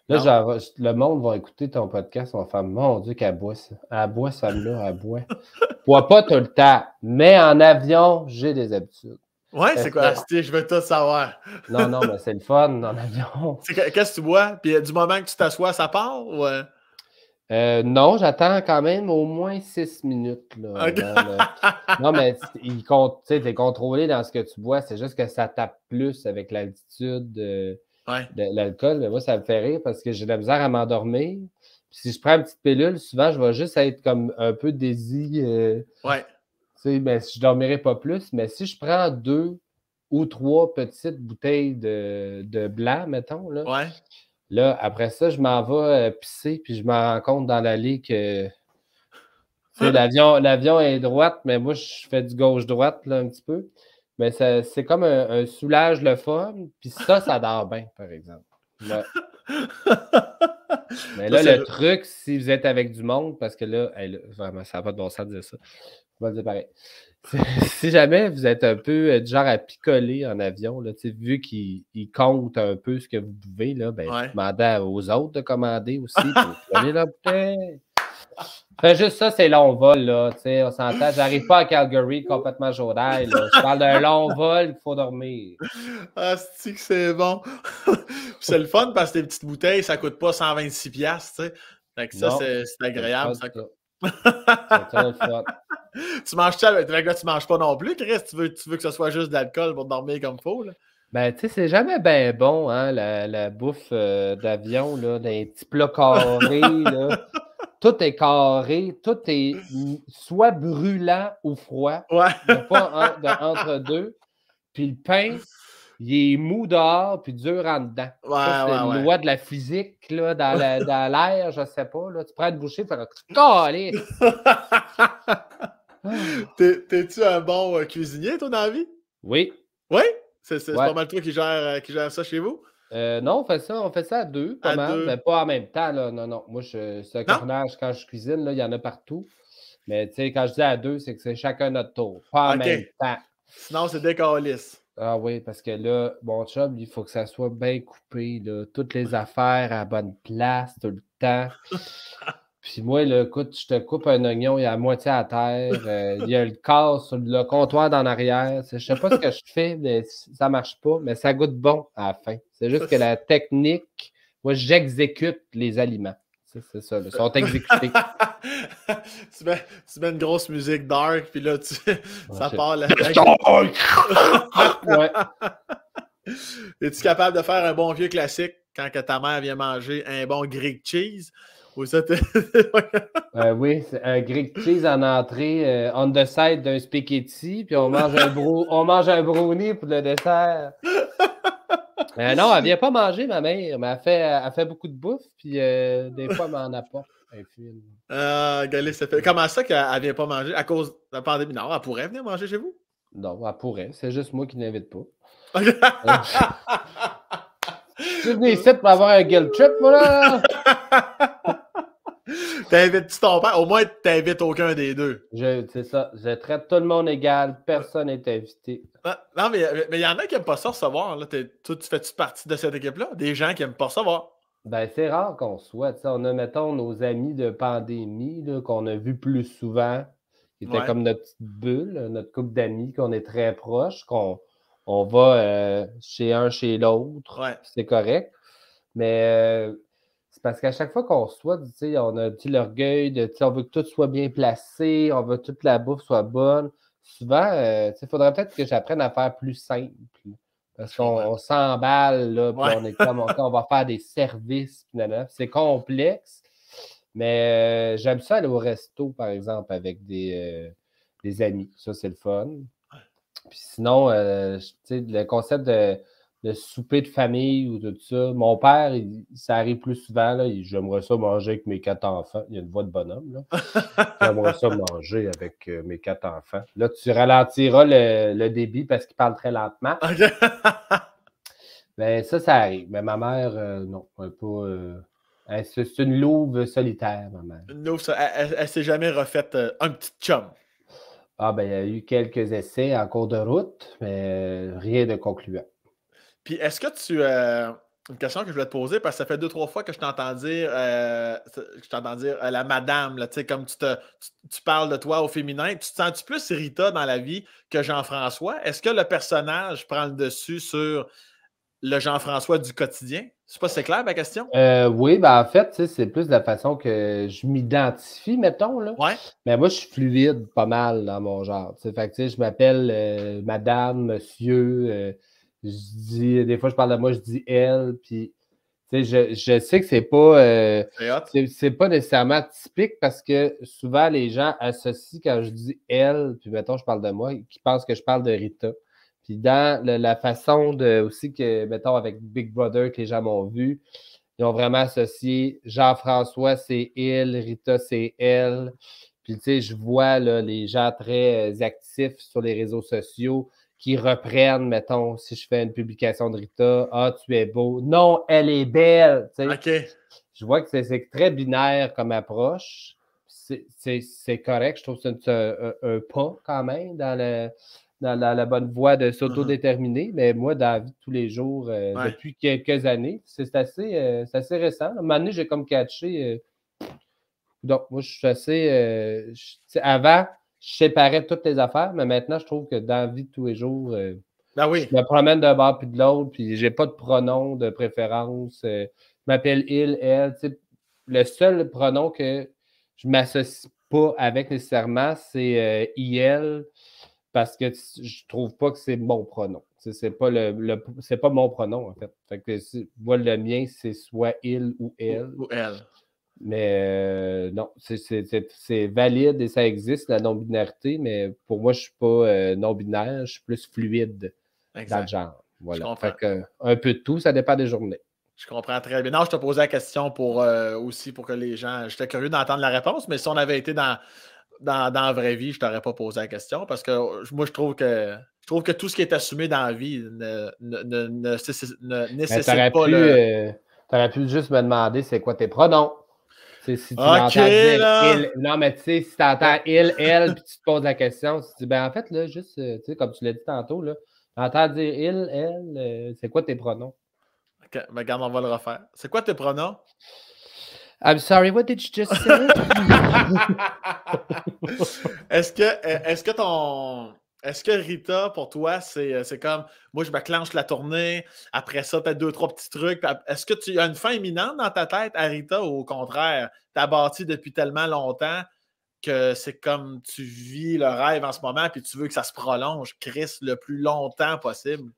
Là, le monde va écouter ton podcast, on faire Mon Dieu, qu'elle boit ça. Elle boit ça là, elle boit. bois pas tout le temps, mais en avion, j'ai des habitudes. Ouais, c'est quoi Je veux tout savoir. non, non, mais c'est le fun en avion. Qu'est-ce que tu bois? Puis du moment que tu t'assois, ça part? ouais. Euh? Euh, non, j'attends quand même au moins six minutes. Là, Non, mais il compte, tu es contrôlé dans ce que tu bois, c'est juste que ça tape plus avec l'altitude euh, de, l'alcool. Mais moi, ça me fait rire parce que j'ai de la misère à m'endormir. si je prends une petite pilule, souvent, je vais juste être comme un peu désir. Euh... Ouais. Ben, je ne dormirai pas plus, mais si je prends deux ou trois petites bouteilles de, de blanc, mettons, là, ouais Là, après ça, je m'en vais euh, pisser, puis je me rends compte dans l'allée que l'avion est droite, mais moi, je fais du gauche-droite un petit peu. Mais c'est comme un, soulage le fun. Puis ça, ça dort bien, par exemple. Mais là, le truc, si vous êtes avec du monde, parce que là, vraiment, ça n'a pas de bon sens de dire ça. va dire pareil. si jamais vous êtes un peu euh, du genre à picoler en avion, là, vu qu'il compte un peu ce que vous pouvez, là, ben, demandez aux autres de commander aussi. Fais juste ça, c'est long vol, là. sais, on s'entend. J'arrive pas à Calgary complètement journal. Je parle d'un long vol Il faut dormir. Ah, c'est que c'est bon. c'est le fun parce que tes petites bouteilles, ça coûte pas 126$, tu sais. Fait que ça, c'est agréable. Ça. Ça. tu manges ça avec là, tu manges pas non plus, Chris. Tu veux, que ce soit juste de l'alcool pour dormir comme faut, là? Ben, tu sais, c'est jamais bien bon, hein, la, la bouffe euh, d'avion, là, des petits plats carrés, là tout est carré, tout est soit brûlant ou froid. pas entre deux. Puis le pain, il est mou dehors puis dur en dedans. Ouais, c'est une loi de la physique là, dans, l'air, je sais pas. Là. Tu prends une bouchée, tu fais T'es, T'es-tu un bon euh, cuisinier, toi, dans vie? Oui. Oui? C'est, pas mal toi qui gère, euh, qui gère ça chez vous? Euh, non, on fait ça, on fait ça à deux, pas mais pas en même temps. non, non. Moi, je, carnage quand je cuisine, là, il y en a partout. Mais tu sais, quand je dis à deux, c'est que c'est chacun notre tour, pas en même temps. Sinon, c'est décaliste. Ah oui, parce que là, mon chum, il faut que ça soit bien coupé, là, toutes les affaires à bonne place, tout le temps. Puis moi, écoute, je te coupe un oignon, il y à moitié à terre, euh, il y a le corps sur le comptoir d'en arrière. Je ne sais pas ce que je fais, mais ça ne marche pas, mais ça goûte bon à la fin. C'est juste que la technique, moi, j'exécute les aliments. C'est ça, ils sont exécutés. tu, mets, une grosse musique dark, puis là, ça part la. ouais. Es-tu capable de faire un bon vieux classique quand que ta mère vient manger un bon Greek cheese? Euh, oui, ça un oui, Cheese en entrée, euh, on the side d'un spaghetti, puis on mange un, bro on mange un brownie pour le dessert. Euh, non, elle vient pas manger, ma mère, mais elle fait, fait beaucoup de bouffe, puis des fois, elle m'en apporte. pas. Ah, ça fait... Comment ça qu'elle vient pas manger à cause de la pandémie? Non, elle pourrait venir manger chez vous? Non, elle pourrait. C'est juste moi qui n'invite pas. je venais ici pour avoir un guilt trip, moi, là! T'invites-tu ton père? Au moins, t'invites aucun des deux. C'est ça. Je traite tout le monde égal. Personne n'est invité. Non, mais il y en a qui n'aiment pas ça recevoir. tu fais-tu partie de cette équipe-là? Des gens qui n'aiment pas recevoir. Ben, c'est rare qu'on soit. On a, mettons, nos amis de pandémie qu'on a vus plus souvent, qui étaient comme notre petite bulle, notre couple d'amis, qu'on est très proches, qu'on on va euh, chez un, chez l'autre. C'est correct. Mais euh, parce qu'à chaque fois qu'on reçoit, on a l'orgueil de on veut que tout soit bien placé, on veut que toute la bouffe soit bonne. Souvent, euh, il faudrait peut-être que j'apprenne à faire plus simple. Parce qu'on s'emballe, là, on est comme on va faire des services, C'est complexe, mais euh, j'aime ça aller au resto, par exemple, avec des, euh, des amis. Ça, c'est le fun. Puis sinon, le concept de le souper de famille ou tout ça. Mon père, ça arrive plus souvent. Là, j'aimerais ça manger avec mes quatre enfants. Il y a une voix de bonhomme. j'aimerais ça manger avec euh, mes quatre enfants. Là, tu ralentiras le, débit parce qu'il parle très lentement. Mais ben, ça, ça arrive. Mais ma mère, euh, non, pas. Euh, c'est une louve solitaire, ma mère. Une louve, elle, ne s'est jamais refaite un petit chum. Ah, ben, il y a eu quelques essais en cours de route, mais rien de concluant. Puis est-ce que tu. Euh, une question que je voulais te poser, parce que ça fait deux, trois fois que je t'entends dire, euh, je t'entends dire euh, la madame, là, comme tu, te, tu, parles de toi au féminin. Tu te sens-tu plus Rita dans la vie que Jean-François? Est-ce que le personnage prend le dessus sur le Jean-François du quotidien? Je sais pas si c'est clair ma question. oui, bah en fait, c'est plus la façon que je m'identifie, mettons. Là. Mais moi, je suis fluide pas mal dans mon genre. Fait que, je m'appelle madame, monsieur, je des fois, je parle de moi, je dis elle, puis. Je, sais que c'est pas euh, c'est pas nécessairement typique parce que souvent les gens associent quand je dis elle, puis mettons je parle de moi, qui pensent que je parle de Rita. Puis dans la façon de aussi que, mettons, avec Big Brother que les gens m'ont vu, ils ont vraiment associé Jean-François, c'est il, Rita, c'est elle. Puis tu sais, je vois les gens très euh, actifs sur les réseaux sociaux qui reprennent, mettons, si je fais une publication de Rita, ah, tu es beau, non, elle est belle. OK. Je vois que c'est très binaire comme approche. C'est correct, je trouve que c'est un, pas quand même dans, la, bonne voie de s'autodéterminer, mm-hmm. mais moi, dans la vie de tous les jours, euh, depuis quelques années, c'est assez, euh, assez récent. À un moment donné, j'ai comme catché. Euh, donc, moi, je suis assez. avant, je séparais toutes les affaires, mais maintenant, je trouve que dans la vie de tous les jours, euh, ben je me promène d'un bord puis de l'autre, puis j'ai pas de pronom, de préférence. Euh, je m'appelle il, elle. Le seul pronom que je m'associe pas avec nécessairement, c'est euh, il, parce que je trouve pas que c'est mon pronom. C'est pas le, pas mon pronom, en fait. que, moi, le mien, c'est soit il ou elle. ou elle. Mais euh, non, c'est valide et ça existe, la non-binarité, mais pour moi, je ne suis pas euh, non-binaire, je suis plus fluide dans le genre. Voilà. Fait un peu de tout, ça dépend des journées. Je comprends très bien. Non, je te posais la question pour euh, aussi pour que les gens. J'étais curieux d'entendre la réponse, mais si on avait été dans, dans, la vraie vie, je ne t'aurais pas posé la question parce que moi, je trouve que je trouve que tout ce qui est assumé dans la vie ne, nécessite ben, pas pu, Tu aurais pu juste me demander c'est quoi tes pronoms. Si tu okay, dire « Il, non, mais tu sais, si tu entends il, elle, puis tu te poses la question, tu te dis, ben en fait, là, juste, euh, tu sais, comme tu l'as dit tantôt, là, entends dire il, elle, euh, c'est quoi tes pronoms? OK, mais ben, regarde, on va le refaire. C'est quoi tes pronoms? I'm sorry, what did you just say? est-ce que, est-ce que ton, est-ce que Rita, pour toi, c'est euh, comme moi, je m'acclenche la tournée, après ça, peut-être deux, trois petits trucs. Est-ce que tu as une fin imminente dans ta tête à Rita ou au contraire, tu as bâti depuis tellement longtemps que c'est comme tu vis le rêve en ce moment puis tu veux que ça se prolonge, Chris, le plus longtemps possible?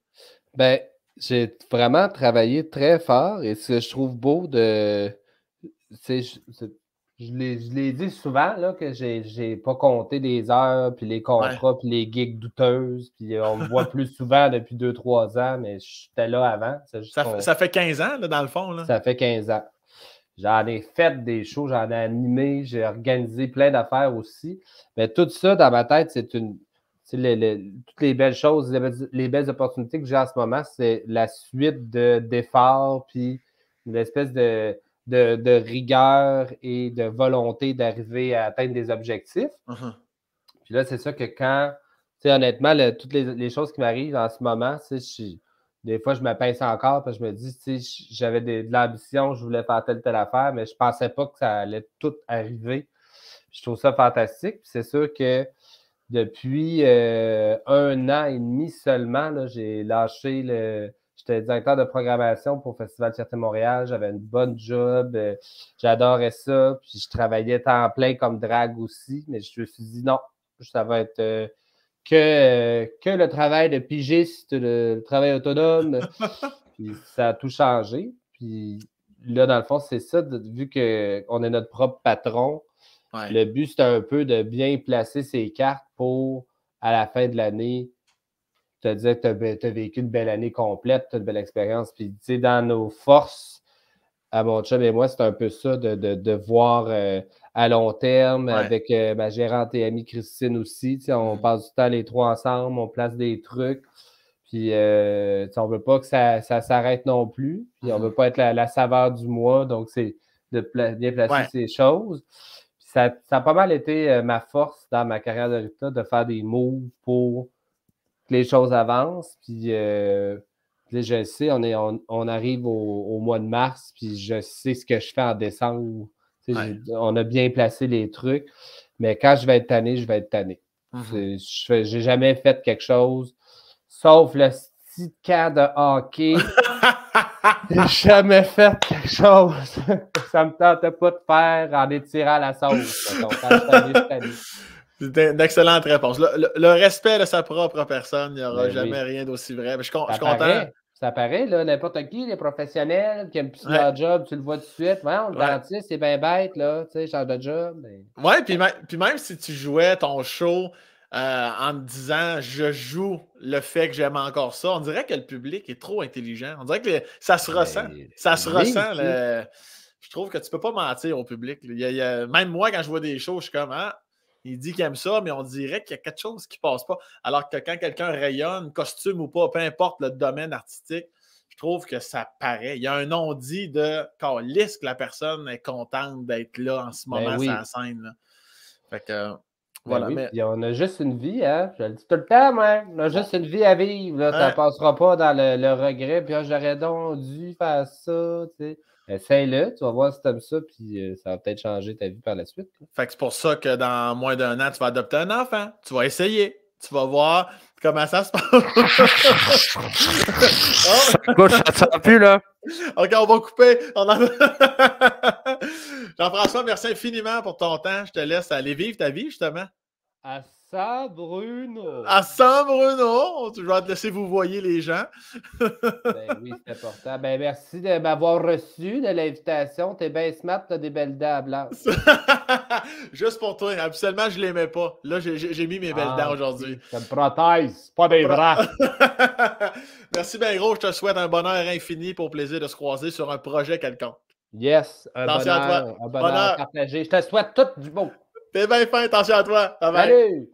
Ben, j'ai vraiment travaillé très fort et ce que je trouve beau de. C'est je l'ai dit souvent là, que j'ai pas compté les heures, puis les contrats, puis les gigs douteuses. Puis on me voit plus souvent depuis 2-3 ans, mais j'étais là avant. ça, fait 15 ans, là, dans le fond. Là. Ça fait 15 ans. J'en ai fait des shows, j'en ai animé, j'ai organisé plein d'affaires aussi. Mais tout ça, dans ma tête, c'est une. toutes les belles choses, les, belles opportunités que j'ai en ce moment, c'est la suite d'efforts, puis une espèce de de, rigueur et de volonté d'arriver à atteindre des objectifs. Uh-huh. Puis là, c'est ça que quand, tu sais, honnêtement, toutes les, choses qui m'arrivent en ce moment, tu sais, des fois, je me pince encore parce que je me dis, tu sais, j'avais de, l'ambition, je voulais faire telle, telle affaire, mais je pensais pas que ça allait tout arriver. Je trouve ça fantastique. C'est sûr que depuis euh, un an et demi seulement, j'ai lâché le, J'étais directeur de programmation pour Festival de Fierté Montréal. J'avais une bonne job. Euh, j'adorais ça. Puis je travaillais temps plein comme drague aussi. Mais je me suis dit non, ça va être euh, que, euh, que le travail de pigiste, le, travail autonome. puis ça a tout changé. Puis là, dans le fond, c'est ça. Vu qu'on est notre propre patron, le but, c'est un peu de bien placer ses cartes pour, à la fin de l'année, te disais tu as vécu une belle année complète, tu as une belle expérience. Puis, tu sais, dans nos forces, à mon chum et moi, c'est un peu ça, de, voir euh, à long terme, avec euh, ma gérante et amie Christine aussi. Tu sais, on mm-hmm. passe du temps les trois ensemble, on place des trucs. Puis, euh, tu on ne veut pas que ça, s'arrête non plus. Puis, on ne mm-hmm. veut pas être la, saveur du mois. Donc, c'est de bien placer ces choses. ça, a pas mal été ma force dans ma carrière de Rita de faire des moves pour les choses avancent. Puis euh, je sais, on, est, on, arrive au, mois de mars, puis je sais ce que je fais en décembre. on a bien placé les trucs, mais quand je vais être tanné, je vais être tanné. Mm-hmm. J'ai Je jamais fait quelque chose, sauf le petit cas de hockey. J'ai jamais fait quelque chose. ça me tentait pas de faire en étirant la sauce. quand je c'est une excellente réponse. le, respect de sa propre personne, il n'y aura ben jamais rien d'aussi vrai. je, suis content. Ça paraît, n'importe qui, les professionnels qui aiment plus leur job, tu le vois tout de suite. on le c'est bien bête, là, tu sais, change de job. Oui, puis, même si tu jouais ton show euh, en disant je joue le fait que j'aime encore ça, on dirait que le public est trop intelligent. On dirait que ça se ben, ressent. ça se ressent. je trouve que tu peux pas mentir au public. Il y a, même moi, quand je vois des shows, je suis comme, hein, il dit qu'il aime ça, mais on dirait qu'il y a quelque chose qui ne passe pas. Alors que quand quelqu'un rayonne, costume ou pas, peu importe le domaine artistique, je trouve que ça paraît. Il y a un non-dit de lisse que la personne est contente d'être là en ce ben moment scène. Fait que, euh, ben voilà, On a juste une vie, hein? Je le dis tout le temps, On a juste une vie à vivre. Ça ne passera pas dans le, regret. Puis ah, j'aurais donc dû faire ça. Tu sais. Essaye-le, euh, tu vas voir si tu ça, puis euh, ça va peut-être changer ta vie par la suite. Fait que c'est pour ça que dans moins d'un an, tu vas adopter un enfant. Tu vas essayer. Tu vas voir comment ça se passe. oh. ça plus, là. OK, on va couper. Jean-François, merci infiniment pour ton temps. Je te laisse aller vivre ta vie, justement. À Saint-Bruno. À ah, Saint-Bruno. Je vais te laisser vous voir les gens. ben oui, c'est important. Ben merci de m'avoir reçu de l'invitation. T'es bien smart, t'as des belles dents à Juste pour toi. Absolument, je l'aimais pas. Là, j'ai mis mes belles ah, dents aujourd'hui. C'est une prothèse, pas des bras. merci ben gros. Je te souhaite un bonheur infini pour plaisir de se croiser sur un projet quelconque. Yes. Un Attention bonheur, à toi. Un bonheur, partagé. Je te souhaite tout du bon. T'es bien fin, attention à toi. Salut!